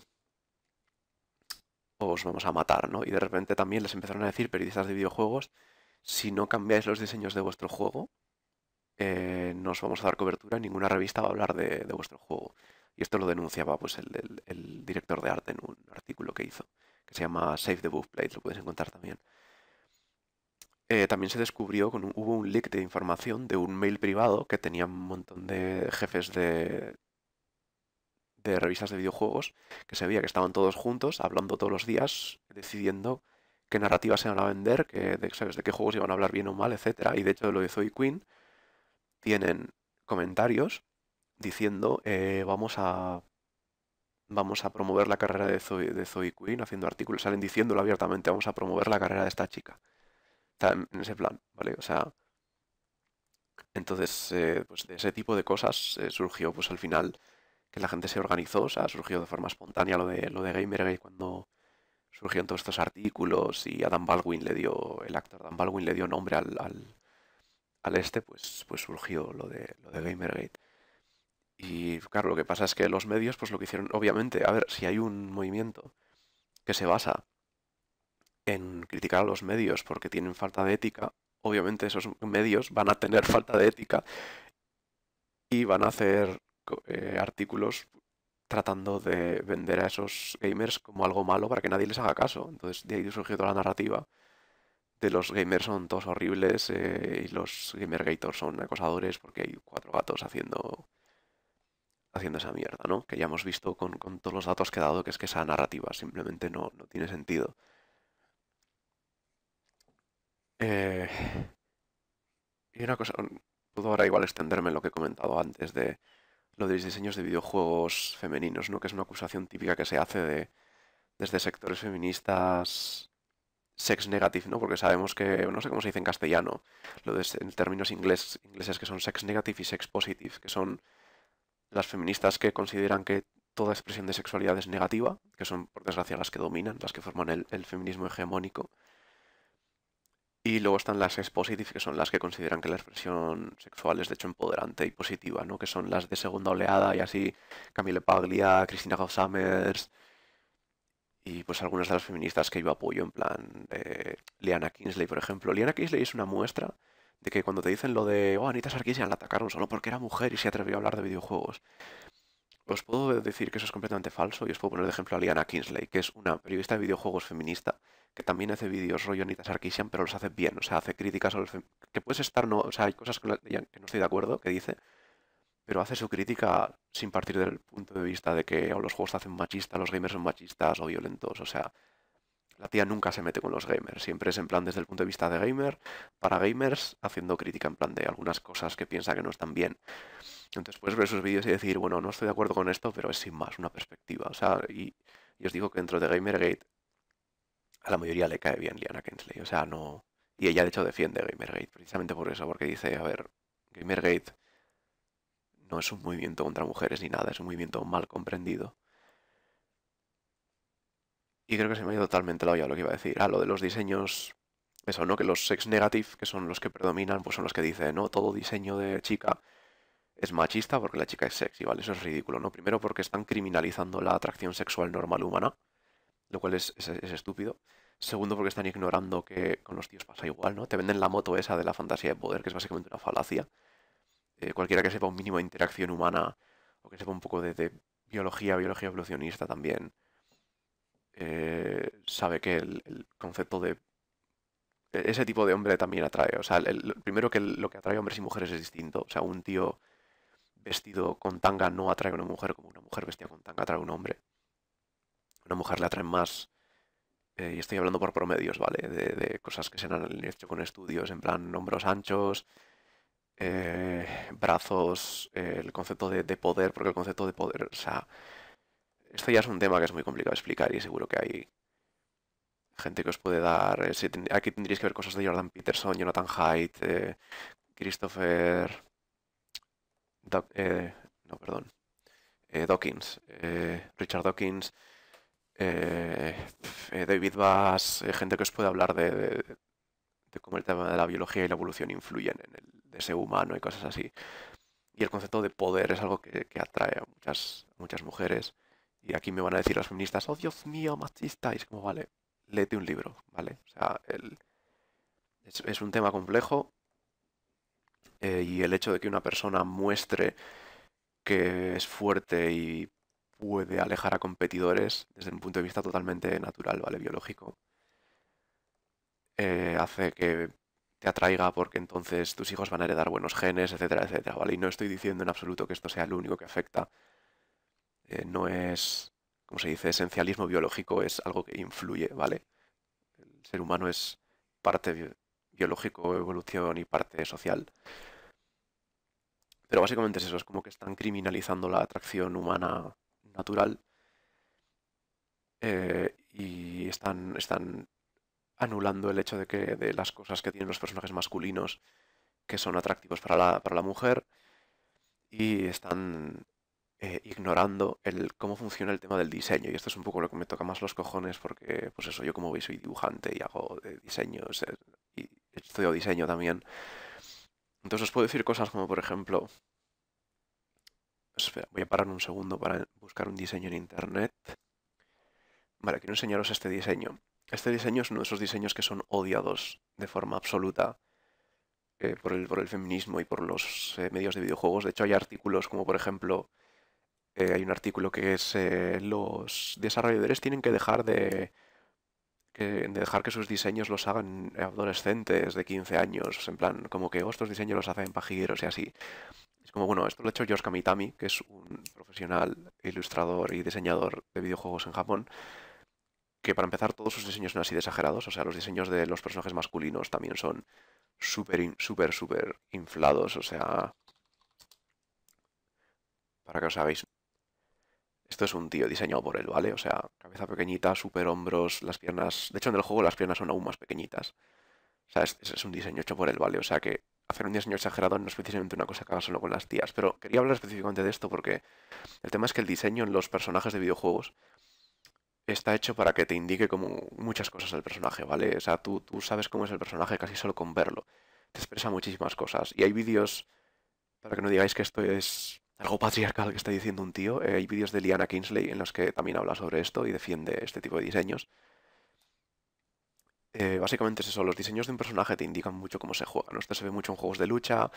[SPEAKER 1] o os vamos a matar, ¿no? Y de repente también les empezaron a decir periodistas de videojuegos, si no cambiáis los diseños de vuestro juego, eh, no vamos a dar cobertura, ninguna revista va a hablar de, vuestro juego. Y esto lo denunciaba pues, el, director de arte en un artículo que hizo, que se llama Save the Book Plate, lo puedes encontrar también. Eh, también se descubrió, con hubo un leak de información de un mail privado que tenía un montón de jefes de, de revistas de videojuegos, que se veía que estaban todos juntos, hablando todos los días, decidiendo qué narrativas se iban a vender, que, de, ¿sabes? de qué juegos iban a hablar bien o mal, etc. Y de hecho lo hizo Zoe Queen tienen comentarios diciendo eh, vamos a vamos a promover la carrera de Zoe, de Queen haciendo artículos, salen diciéndolo abiertamente, vamos a promover la carrera de esta chica. en ese plan, ¿vale? O sea, entonces, eh, pues de ese tipo de cosas eh, surgió, pues al final, que la gente se organizó, o sea, surgió de forma espontánea lo de, lo de Gamergate cuando surgieron todos estos artículos y Adam Baldwin le dio, el actor Adam Baldwin le dio nombre al, al este, pues, pues surgió lo de, lo de Gamergate. Y claro, lo que pasa es que los medios, pues lo que hicieron, obviamente, a ver, si hay un movimiento que se basa en criticar a los medios porque tienen falta de ética, obviamente esos medios van a tener falta de ética y van a hacer eh, artículos tratando de vender a esos gamers como algo malo para que nadie les haga caso. Entonces de ahí surgió toda la narrativa los gamers son todos horribles eh, y los gamergators son acosadores porque hay cuatro gatos haciendo haciendo esa mierda, ¿no? Que ya hemos visto con, todos los datos que he dado que es que esa narrativa simplemente no, no tiene sentido. Eh, y una cosa, puedo ahora igual extenderme en lo que he comentado antes de lo de los diseños de videojuegos femeninos, ¿no? Que es una acusación típica que se hace de desde sectores feministas sex negative, ¿no? Porque sabemos que, no sé cómo se dice en castellano, lo en términos ingleses que son sex negative y sex positive, que son las feministas que consideran que toda expresión de sexualidad es negativa, que son por desgracia las que dominan, las que forman el, feminismo hegemónico. Y luego están las sex positive, que son las que consideran que la expresión sexual es de hecho empoderante y positiva, ¿no? Que son las de segunda oleada y así Camille Paglia, Cristina Gauss-Sammers y pues algunas de las feministas que yo apoyo, en plan eh, Liana Kingsley, por ejemplo. Liana Kingsley es una muestra de que cuando te dicen lo de, oh, Anita Sarkisian la atacaron solo porque era mujer y se atrevió a hablar de videojuegos, os puedo decir que eso es completamente falso y os puedo poner de ejemplo a Liana Kingsley, que es una periodista de videojuegos feminista, que también hace vídeos rollo Anita Sarkisian, pero los hace bien, o sea, hace críticas sobre el que puedes estar, no, o sea, hay cosas con las que no estoy de acuerdo, que dice, pero hace su crítica sin partir del punto de vista de que los juegos hacen machistas, los gamers son machistas o violentos. O sea, la tía nunca se mete con los gamers, siempre es en plan desde el punto de vista de gamer, para gamers, haciendo crítica en plan de algunas cosas que piensa que no están bien. Entonces puedes ver sus vídeos y decir, bueno, no estoy de acuerdo con esto, pero es sin más una perspectiva. O sea, y, y os digo que dentro de Gamergate a la mayoría le cae bien Liana Kensley. O sea, no... Y ella de hecho defiende Gamergate, precisamente por eso, porque dice, a ver, Gamergate no es un movimiento contra mujeres ni nada, es un movimiento mal comprendido. Y creo que se me ha ido totalmente la olla lo que iba a decir. Ah, lo de los diseños, eso, ¿no? Que los sex negative, que son los que predominan, pues son los que dicen, no, todo diseño de chica es machista porque la chica es sexy, ¿vale? Eso es ridículo, ¿no? Primero porque están criminalizando la atracción sexual normal humana, lo cual es estúpido. Segundo, porque están ignorando que con los tíos pasa igual, ¿no? Te venden la moto esa de la fantasía de poder, que es básicamente una falacia. Eh, cualquiera que sepa un mínimo de interacción humana o que sepa un poco de, biología, biología evolucionista también, eh, sabe que el, concepto de... E-, ese tipo de hombre también atrae. O sea, el, primero que lo que atrae a hombres y mujeres es distinto. O sea, un tío vestido con tanga no atrae a una mujer como una mujer vestida con tanga atrae a un hombre. una mujer le atrae más... Eh, y estoy hablando por promedios, ¿vale? De, de cosas que se han hecho con estudios, en plan hombros anchos, eh, brazos, eh, el concepto de, poder, porque el concepto de poder, o sea, esto ya es un tema que es muy complicado explicar y seguro que hay gente que os puede dar. Eh, aquí tendríais que ver cosas de Jordan Peterson, Jonathan Haidt, Christopher. no, perdón. Dawkins, Richard Dawkins, David Bass, gente que os puede hablar de cómo el tema de la biología y la evolución influyen en el, de ser humano y cosas así. Y el concepto de poder es algo que, atrae a muchas, muchas mujeres. Y aquí me van a decir las feministas, oh Dios mío, machista. Y es como, vale, léete un libro, ¿vale? O sea, el... es, un tema complejo. Eh, y el hecho de que una persona muestre que es fuerte y puede alejar a competidores desde un punto de vista totalmente natural, ¿vale? Biológico. Eh, hace que atraiga porque entonces tus hijos van a heredar buenos genes, etcétera, etcétera, ¿vale? Y no estoy diciendo en absoluto que esto sea lo único que afecta. Eh, no es, como se dice, esencialismo biológico, es algo que influye, ¿vale? El ser humano es parte biológico, evolución y parte social. Pero básicamente es eso, es como que están criminalizando la atracción humana natural eh, y están, están anulando el hecho de que de las cosas que tienen los personajes masculinos que son atractivos para la, para la mujer y están eh, ignorando el cómo funciona el tema del diseño. Y esto es un poco lo que me toca más los cojones porque, pues eso, yo como veis soy dibujante y hago de eh, diseños eh, y estudio diseño también. Entonces os puedo decir cosas como, por ejemplo, voy a parar un segundo para buscar un diseño en internet. Vale, quiero enseñaros este diseño. Este diseño es uno de esos diseños que son odiados de forma absoluta eh, por, el, por, el, feminismo y por los eh, medios de videojuegos. De hecho, hay artículos como, por ejemplo, eh, hay un artículo que es los desarrolladores tienen que dejar de, que, dejar que sus diseños los hagan adolescentes de 15 años, en plan, como que oh, estos diseños los hacen pajilleros y así. Es como, bueno, esto lo ha hecho George Kamitami, que es un profesional ilustrador y diseñador de videojuegos en Japón que para empezar todos sus diseños son así de exagerados, o sea, los diseños de los personajes masculinos también son súper, súper, súper inflados, o sea... Para que os sabéis. Esto es un tío diseñado por él, ¿vale? O sea, cabeza pequeñita, súper hombros, las piernas... De hecho, en el juego las piernas son aún más pequeñitas. O sea, es, un diseño hecho por él, ¿vale? O sea que hacer un diseño exagerado no es precisamente una cosa que haga solo con las tías. Pero quería hablar específicamente de esto porque el tema es que el diseño en los personajes de videojuegos está hecho para que te indique como muchas cosas el personaje, ¿vale? O sea, tú, sabes cómo es el personaje casi solo con verlo. Te expresa muchísimas cosas. Y hay vídeos, para que no digáis que esto es algo patriarcal que está diciendo un tío, eh, hay vídeos de Liana Kingsley en los que también habla sobre esto y defiende este tipo de diseños. Eh, básicamente es eso, los diseños de un personaje te indican mucho cómo se juega. Esto se ve mucho en juegos de lucha,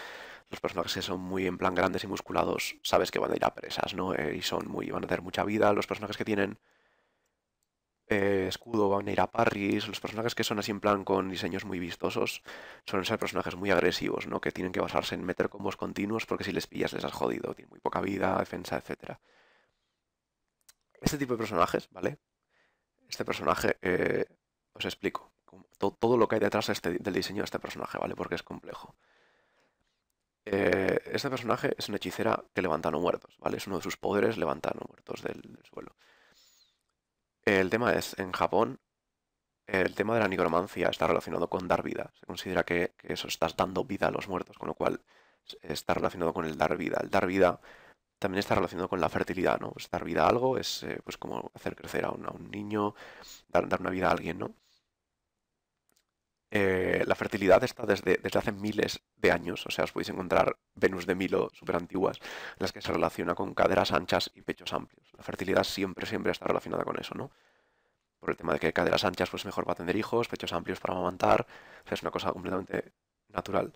[SPEAKER 1] los personajes que son muy en plan grandes y musculados, sabes que van a ir a presas, ¿no? Eh, y son muy, van a tener mucha vida, los personajes que tienen eh, escudo van a ir los personajes que son así en plan con diseños muy vistosos son ser personajes muy agresivos, ¿no? Que tienen que basarse en meter combos continuos porque si les pillas les has jodido, tienen muy poca vida, defensa, etc. Este tipo de personajes, ¿vale? Este personaje, eh, os explico todo, lo que hay detrás este, del diseño de este personaje, ¿vale? Porque es complejo. Eh, este personaje es una hechicera que levanta no muertos, ¿vale? Es uno de sus poderes levanta no muertos del suelo. El tema es, en Japón, el tema de la nigromancia está relacionado con dar vida. Se considera que, eso estás dando vida a los muertos, con lo cual está relacionado con el dar vida. El dar vida también está relacionado con la fertilidad, ¿no? Pues dar vida a algo es eh, pues como hacer crecer a un, niño, dar, una vida a alguien, ¿no? Eh, la fertilidad está desde, hace miles de años, o sea, os podéis encontrar Venus de Milo súper antiguas, las que se relaciona con caderas anchas y pechos amplios. La fertilidad siempre, siempre está relacionada con eso, ¿no? Por el tema de que caderas anchas, pues mejor para tener hijos, pechos amplios para amamantar, o sea, es una cosa completamente natural.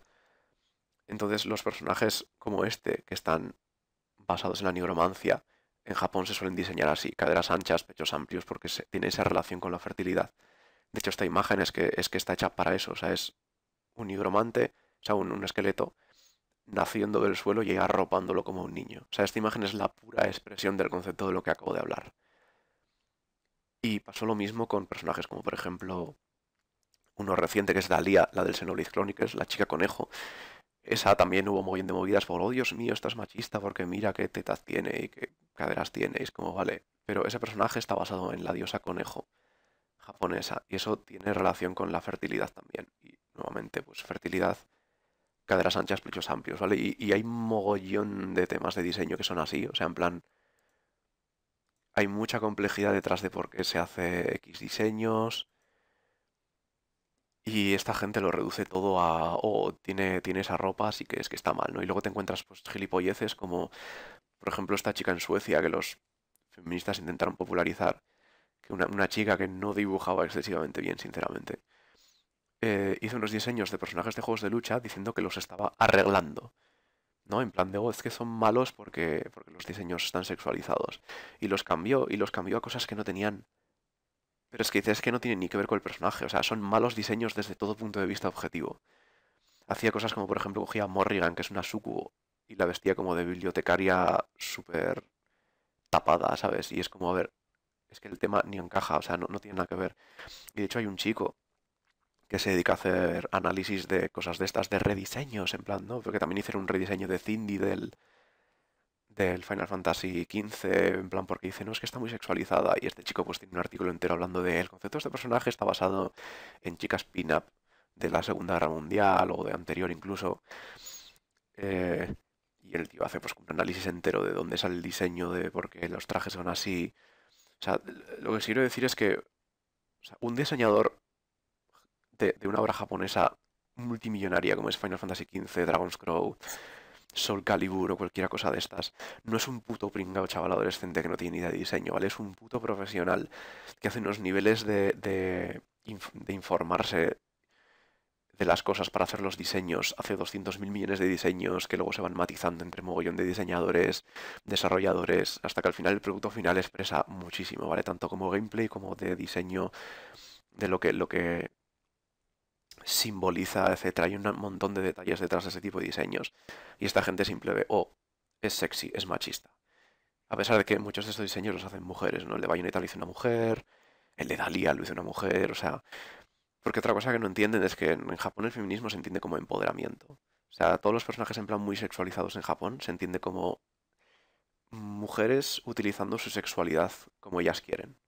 [SPEAKER 1] Entonces, los personajes como este, que están basados en la nigromancia, en Japón se suelen diseñar así, caderas anchas, pechos amplios, porque tiene esa relación con la fertilidad. De hecho, esta imagen es que, es que está hecha para eso. O sea, es un hidromante, o sea, un, esqueleto naciendo del suelo y arropándolo como un niño. O sea, esta imagen es la pura expresión del concepto de lo que acabo de hablar. Y pasó lo mismo con personajes como, por ejemplo, uno reciente que es Dalía, la del Xenoblade Chronicles, la chica conejo. Esa también hubo bien de movidas por, oh Dios mío, estás machista porque mira qué tetas tiene y qué caderas tiene. Y como, vale, pero ese personaje está basado en la diosa conejo japonesa y eso tiene relación con la fertilidad también. Y nuevamente, pues fertilidad, caderas anchas, pechos amplios, ¿vale? Y, hay mogollón de temas de diseño que son así, o sea, en plan, hay mucha complejidad detrás de por qué se hace X diseños. Y esta gente lo reduce todo a, oh, tiene, tiene esa ropa, así que es que está mal, ¿no? Y luego te encuentras pues gilipolleces como, por ejemplo, esta chica en Suecia que los feministas intentaron popularizar, que una, chica que no dibujaba excesivamente bien, sinceramente, eh, hizo unos diseños de personajes de juegos de lucha diciendo que los estaba arreglando. ¿no? En plan de, oh, es que son malos porque, porque los diseños están sexualizados. Y los cambió, y los cambió a cosas que no tenían. Pero es que es que no tienen ni que ver con el personaje, o sea, son malos diseños desde todo punto de vista objetivo. Hacía cosas como, por ejemplo, cogía a Morrigan, que es una sucubo, y la vestía como de bibliotecaria súper tapada, ¿sabes? Y es como, a ver, es que el tema ni encaja, o sea, no, no tiene nada que ver. Y de hecho hay un chico que se dedica a hacer análisis de cosas de estas, de rediseños, en plan, ¿no? Porque también hicieron un rediseño de Cindy del, del Final Fantasy XV, en plan, porque dice, no, es que está muy sexualizada. Y este chico pues tiene un artículo entero hablando de El concepto de este personaje está basado en chicas pin-up de la Segunda Guerra Mundial o de anterior incluso. Eh, y el tío hace pues un análisis entero de dónde sale el diseño, de por qué los trajes son así, o sea, lo que quiero decir es que un diseñador de, de, una obra japonesa multimillonaria como es Final Fantasy XV, Dragon's Crow, Soul Calibur o cualquier cosa de estas, no es un puto pringao chaval adolescente que no tiene ni idea de diseño, ¿vale? Es un puto profesional que hace unos niveles de, de, de informarse de las cosas para hacer los diseños, hace 200.000 millones de diseños que luego se van matizando entre mogollón de diseñadores, desarrolladores, hasta que al final el producto final expresa muchísimo, ¿vale? Tanto como gameplay como de diseño, de lo que, lo que simboliza, etcétera. Hay un montón de detalles detrás de ese tipo de diseños. Y esta gente simple ve, oh, es sexy, es machista. A pesar de que muchos de estos diseños los hacen mujeres, ¿no? El de Bayonetta lo hizo una mujer, el de Dalia lo hizo una mujer, o sea, porque otra cosa que no entienden es que en Japón el feminismo se entiende como empoderamiento. O sea, todos los personajes en plan muy sexualizados en Japón se entiende como mujeres utilizando su sexualidad como ellas quieren.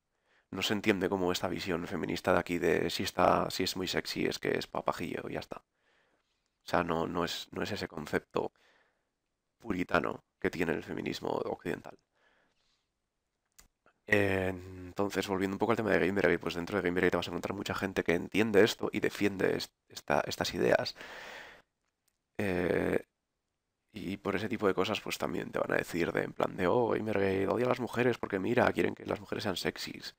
[SPEAKER 1] No se entiende como esta visión feminista de aquí de si está, si es muy sexy, es que es papajillo, y ya está. O sea, no, no, es, no es ese concepto puritano que tiene el feminismo occidental entonces, volviendo un poco al tema de Game pues dentro de Game te vas a encontrar mucha gente que entiende esto y defiende estas ideas. Eh, y por ese tipo de cosas, pues también te van a decir de en plan de, oh, Gamergate odia a las mujeres porque mira, quieren que las mujeres sean sexys.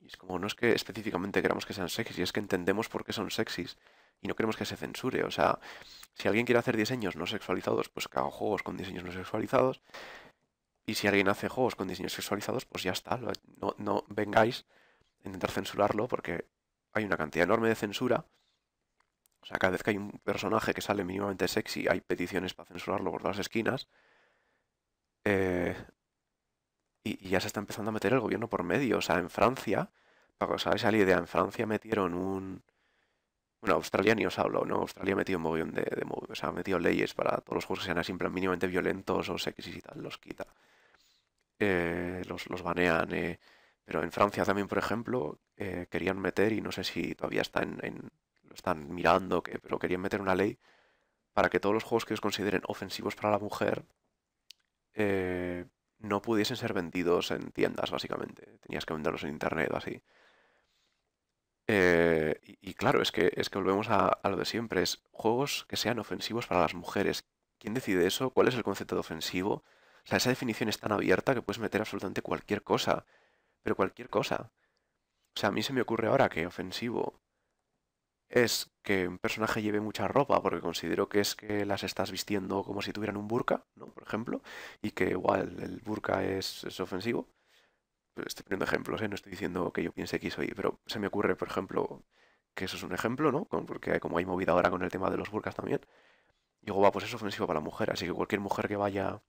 [SPEAKER 1] Y es como, no es que específicamente queramos que sean sexys, es que entendemos por qué son sexys y no queremos que se censure. O sea, si alguien quiere hacer diseños no sexualizados, pues que juegos con diseños no sexualizados. Y si alguien hace juegos con diseños sexualizados, pues ya está. No, no vengáis a intentar censurarlo porque hay una cantidad enorme de censura. O sea, cada vez que hay un personaje que sale mínimamente sexy, hay peticiones para censurarlo por todas las esquinas. Eh, y, ya se está empezando a meter el gobierno por medio. O sea, en Francia, para que os hagáis la idea, en Francia metieron un... Bueno, Australia ni os hablo, ¿no? Australia ha metido un mogollón de, de O sea, ha metido leyes para todos los juegos que sean así, mínimamente violentos o sexys y tal, los quita. Eh, los, banean. Eh. pero en Francia también, por ejemplo, eh, querían meter, y no sé si todavía está en, lo están mirando, que, pero querían meter una ley para que todos los juegos que os consideren ofensivos para la mujer no pudiesen ser vendidos en tiendas, básicamente. Tenías que venderlos en internet o así. Y, claro, es que, es que volvemos a, a lo de siempre, es juegos que sean ofensivos para las mujeres. ¿Quién decide eso? ¿Cuál es el concepto de ofensivo? O sea, esa definición es tan abierta que puedes meter absolutamente cualquier cosa. Pero cualquier cosa. O sea, a mí se me ocurre ahora que ofensivo es que un personaje lleve mucha ropa, porque considero que es que las estás vistiendo como si tuvieran un burka, ¿no? Por ejemplo, y que igual el burka es, ofensivo. Pues estoy poniendo ejemplos, ¿eh? no estoy diciendo que yo piense que soy. pero se me ocurre, por ejemplo, que eso es un ejemplo, ¿no? Porque como hay movida ahora con el tema de los burkas también, digo, va, pues es ofensivo para la mujer, así que cualquier mujer que vaya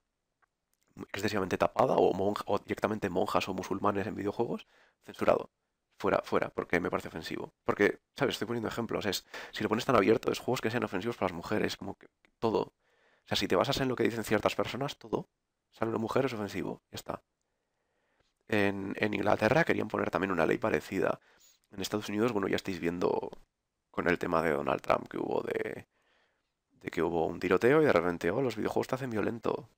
[SPEAKER 1] excesivamente tapada o, o directamente monjas o musulmanes en videojuegos, censurado. Fuera, fuera, porque me parece ofensivo. Porque, ¿sabes? Estoy poniendo ejemplos. Es, si lo pones tan abierto, es juegos que sean ofensivos para las mujeres, como que todo. O sea, si te basas en lo que dicen ciertas personas, todo. Sale una mujer, es ofensivo. Ya está. En, Inglaterra querían poner también una ley parecida. En Estados Unidos, bueno, ya estáis viendo con el tema de Donald Trump que hubo de, de que hubo un tiroteo y de repente, oh, los videojuegos te hacen violento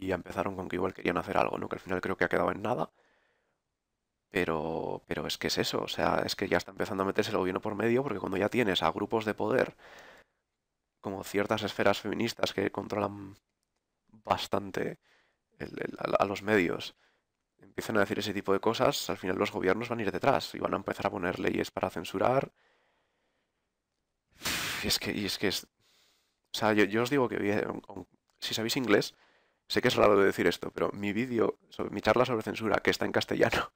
[SPEAKER 1] y empezaron con que igual querían hacer algo, ¿no? Que al final creo que ha quedado en nada. Pero, pero es que es eso, o sea, es que ya está empezando a meterse el gobierno por medio, porque cuando ya tienes a grupos de poder, como ciertas esferas feministas que controlan bastante a, los medios, empiezan a decir ese tipo de cosas, al final los gobiernos van a ir detrás y van a empezar a poner leyes para censurar. Y es que, y es que es... O sea, yo os digo que si sabéis inglés, sé que es raro de decir esto, pero mi vídeo, mi charla sobre censura, que está en castellano,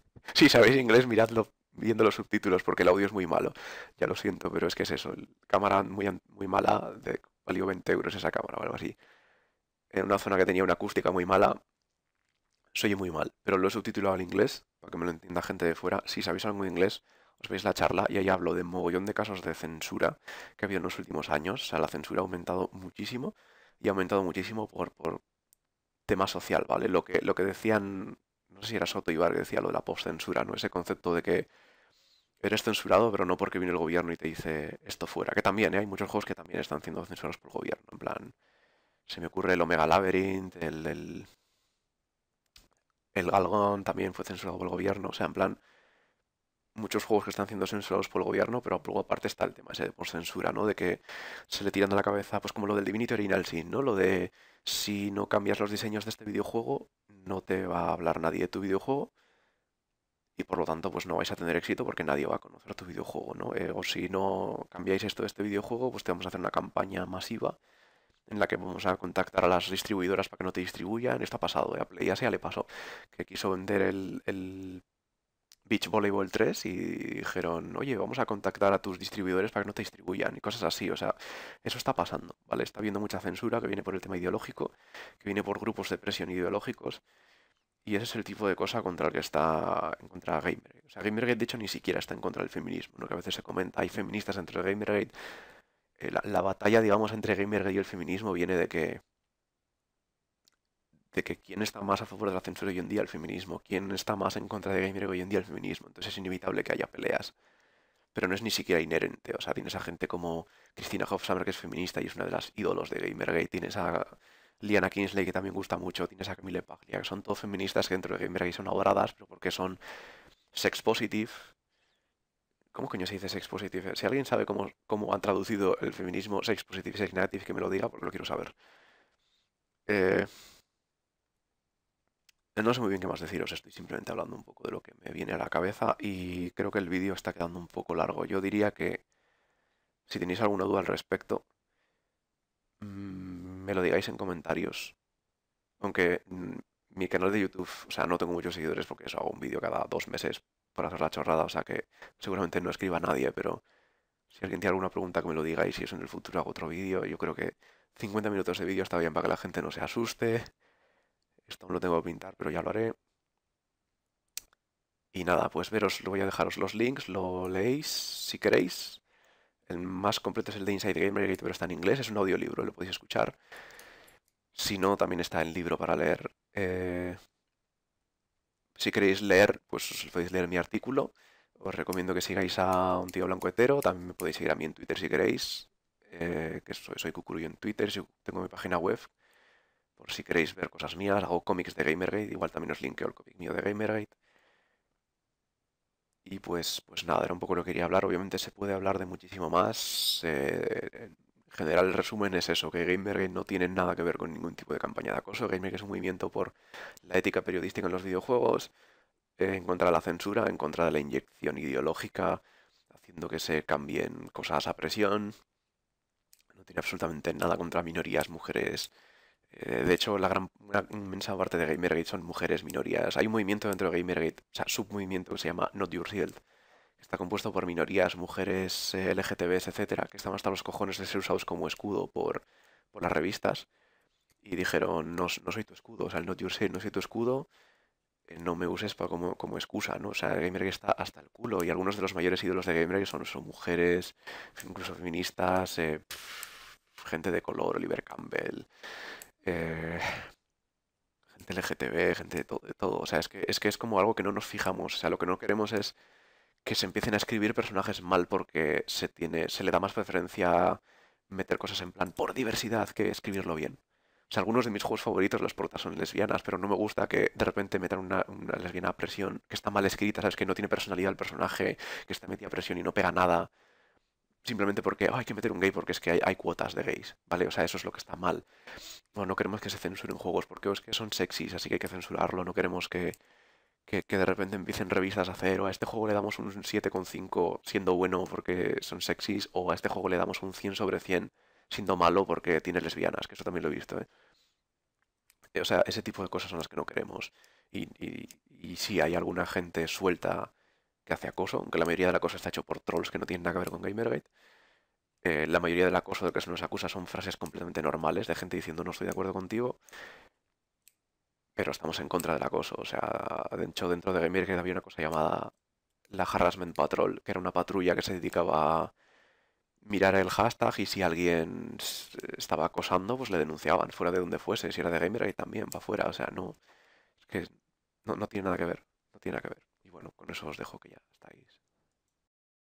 [SPEAKER 1] (laughs) si sabéis inglés, miradlo viendo los subtítulos, porque el audio es muy malo. Ya lo siento, pero es que es eso. cámara muy, muy mala, de, valió 20 euros esa cámara o algo así. En una zona que tenía una acústica muy mala, Soy muy mal. Pero lo he subtitulado al inglés, para que me lo entienda gente de fuera. Si sabéis algo de inglés, os veis la charla y ahí hablo de mogollón de casos de censura que ha habido en los últimos años. O sea, la censura ha aumentado muchísimo y ha aumentado muchísimo por tema social, ¿vale? Lo que, lo que decían, no sé si era Soto Ibar que decía lo de la postcensura, ¿no? Ese concepto de que eres censurado, pero no porque viene el gobierno y te dice esto fuera. Que también, ¿eh? hay muchos juegos que también están siendo censurados por el gobierno. En plan, se me ocurre el Omega Labyrinth, el, el, el Galgón también fue censurado por el gobierno. O sea, en plan, muchos juegos que están siendo censurados por el gobierno, pero luego aparte está el tema ese de censura, ¿no? De que se le tiran de la cabeza, pues como lo del Divinity Original Sin, ¿no? Lo de si no cambias los diseños de este videojuego, no te va a hablar nadie de tu videojuego y por lo tanto pues no vais a tener éxito porque nadie va a conocer tu videojuego, ¿no? Eh, o si no cambiáis esto de este videojuego, pues te vamos a hacer una campaña masiva en la que vamos a contactar a las distribuidoras para que no te distribuyan. Esto ha pasado, ¿eh? ya a le pasó, que quiso vender el Beach Volleyball 3 y dijeron, oye, vamos a contactar a tus distribuidores para que no te distribuyan y cosas así. O sea, eso está pasando, ¿vale? Está habiendo mucha censura que viene por el tema ideológico, que viene por grupos de presión ideológicos. Y ese es el tipo de cosa contra el que está en contra Gamergate. O sea, Gamergate, de hecho, ni siquiera está en contra del feminismo, lo que a veces se comenta, hay feministas entre Gamergate. Eh, la, la batalla, digamos, entre Gamergate y el feminismo viene de que de que quién está más a favor de la censura hoy en día, el feminismo, quién está más en contra de Gamer hoy en día, el feminismo. Entonces es inevitable que haya peleas. Pero no es ni siquiera inherente. O sea, tienes a gente como Cristina Hofstammer, que es feminista y es una de las ídolos de Gamergate. Tienes a Liana Kingsley, que también gusta mucho. Tienes a Camille Paglia, que son todos feministas que dentro de Gamergate son adoradas, pero porque son sex positive. ¿Cómo coño se dice sex positive? Si alguien sabe cómo, cómo han traducido el feminismo sex positive y sex negative, que me lo diga porque lo quiero saber. Eh, no sé muy bien qué más deciros, estoy simplemente hablando un poco de lo que me viene a la cabeza y creo que el vídeo está quedando un poco largo. Yo diría que si tenéis alguna duda al respecto, mm, me lo digáis en comentarios. Aunque mm, mi canal de YouTube, o sea, no tengo muchos seguidores porque eso hago un vídeo cada dos meses para hacer la chorrada, o sea que seguramente no escriba nadie, pero si alguien tiene alguna pregunta que me lo digáis y si eso en el futuro hago otro vídeo, yo creo que 50 minutos de vídeo está bien para que la gente no se asuste, esto no lo tengo que pintar, pero ya lo haré. Y nada, pues veros, voy a dejaros los links, lo leéis si queréis. El más completo es el de Inside Gamer, pero está en inglés, es un audiolibro, lo podéis escuchar. Si no, también está el libro para leer. Eh, si queréis leer, pues podéis leer mi artículo. Os recomiendo que sigáis a un tío blanco hetero. También me podéis seguir a mí en Twitter si queréis. Eh, que soy, soy en Twitter. Tengo mi página web por si queréis ver cosas mías, hago cómics de Gamergate, igual también os linkeo el cómic mío de Gamergate. Y pues, pues nada, era un poco lo que quería hablar. Obviamente se puede hablar de muchísimo más. Eh, en general, el resumen es eso: que Gamergate no tiene nada que ver con ningún tipo de campaña de acoso. Gamergate es un movimiento por la ética periodística en los videojuegos, en contra de la censura, en contra de la inyección ideológica, haciendo que se cambien cosas a presión. No tiene absolutamente nada contra minorías, mujeres, eh, de hecho, la gran, una inmensa parte de Gamergate son mujeres, minorías. Hay un movimiento dentro de Gamergate, o sea, submovimiento que se llama Not Your Shield, está compuesto por minorías, mujeres, eh, LGTBs, etcétera, que están hasta los cojones de ser usados como escudo por, por las revistas. Y dijeron, no, soy tu escudo, o sea, el Not Your Shield no soy tu escudo, eh, no me uses para como, excusa, ¿no? O sea, Gamergate está hasta el culo y algunos de los mayores ídolos de Gamergate son, son mujeres, incluso feministas, gente de color, Oliver Campbell, eh, gente LGTB, gente de todo, O sea, es que, es que es como algo que no nos fijamos. O sea, lo que no queremos es que se empiecen a escribir personajes mal porque se tiene, se le da más preferencia meter cosas en plan por diversidad que escribirlo bien. O sea, algunos de mis juegos favoritos, las portas son lesbianas, pero no me gusta que de repente metan una, una lesbiana a presión que está mal escrita, sabes que no tiene personalidad el personaje, que está metida a presión y no pega nada simplemente porque hay que meter un gay porque es que hay, cuotas de gays, ¿vale? O sea, eso es lo que está mal. No, no queremos que se censuren juegos porque es que son sexys, así que hay que censurarlo, no queremos que, de repente empiecen revistas a hacer o a este juego le damos un 7,5 siendo bueno porque son sexys o a este juego le damos un 100 sobre 100 siendo malo porque tiene lesbianas, que eso también lo he visto, ¿eh? O sea, ese tipo de cosas son las que no queremos. Y, y, y sí, hay alguna gente suelta que hace acoso, aunque la mayoría de la cosa está hecho por trolls que no tienen nada que ver con Gamergate. Eh, la mayoría del acoso de que se nos acusa son frases completamente normales de gente diciendo no estoy de acuerdo contigo, pero estamos en contra del acoso. O sea, de dentro de Gamergate había una cosa llamada la Harassment Patrol, que era una patrulla que se dedicaba a mirar el hashtag y si alguien estaba acosando, pues le denunciaban, fuera de donde fuese, si era de Gamergate también, para afuera, o sea, no, es que no, no tiene nada que ver, no tiene nada que ver bueno, con eso os dejo que ya estáis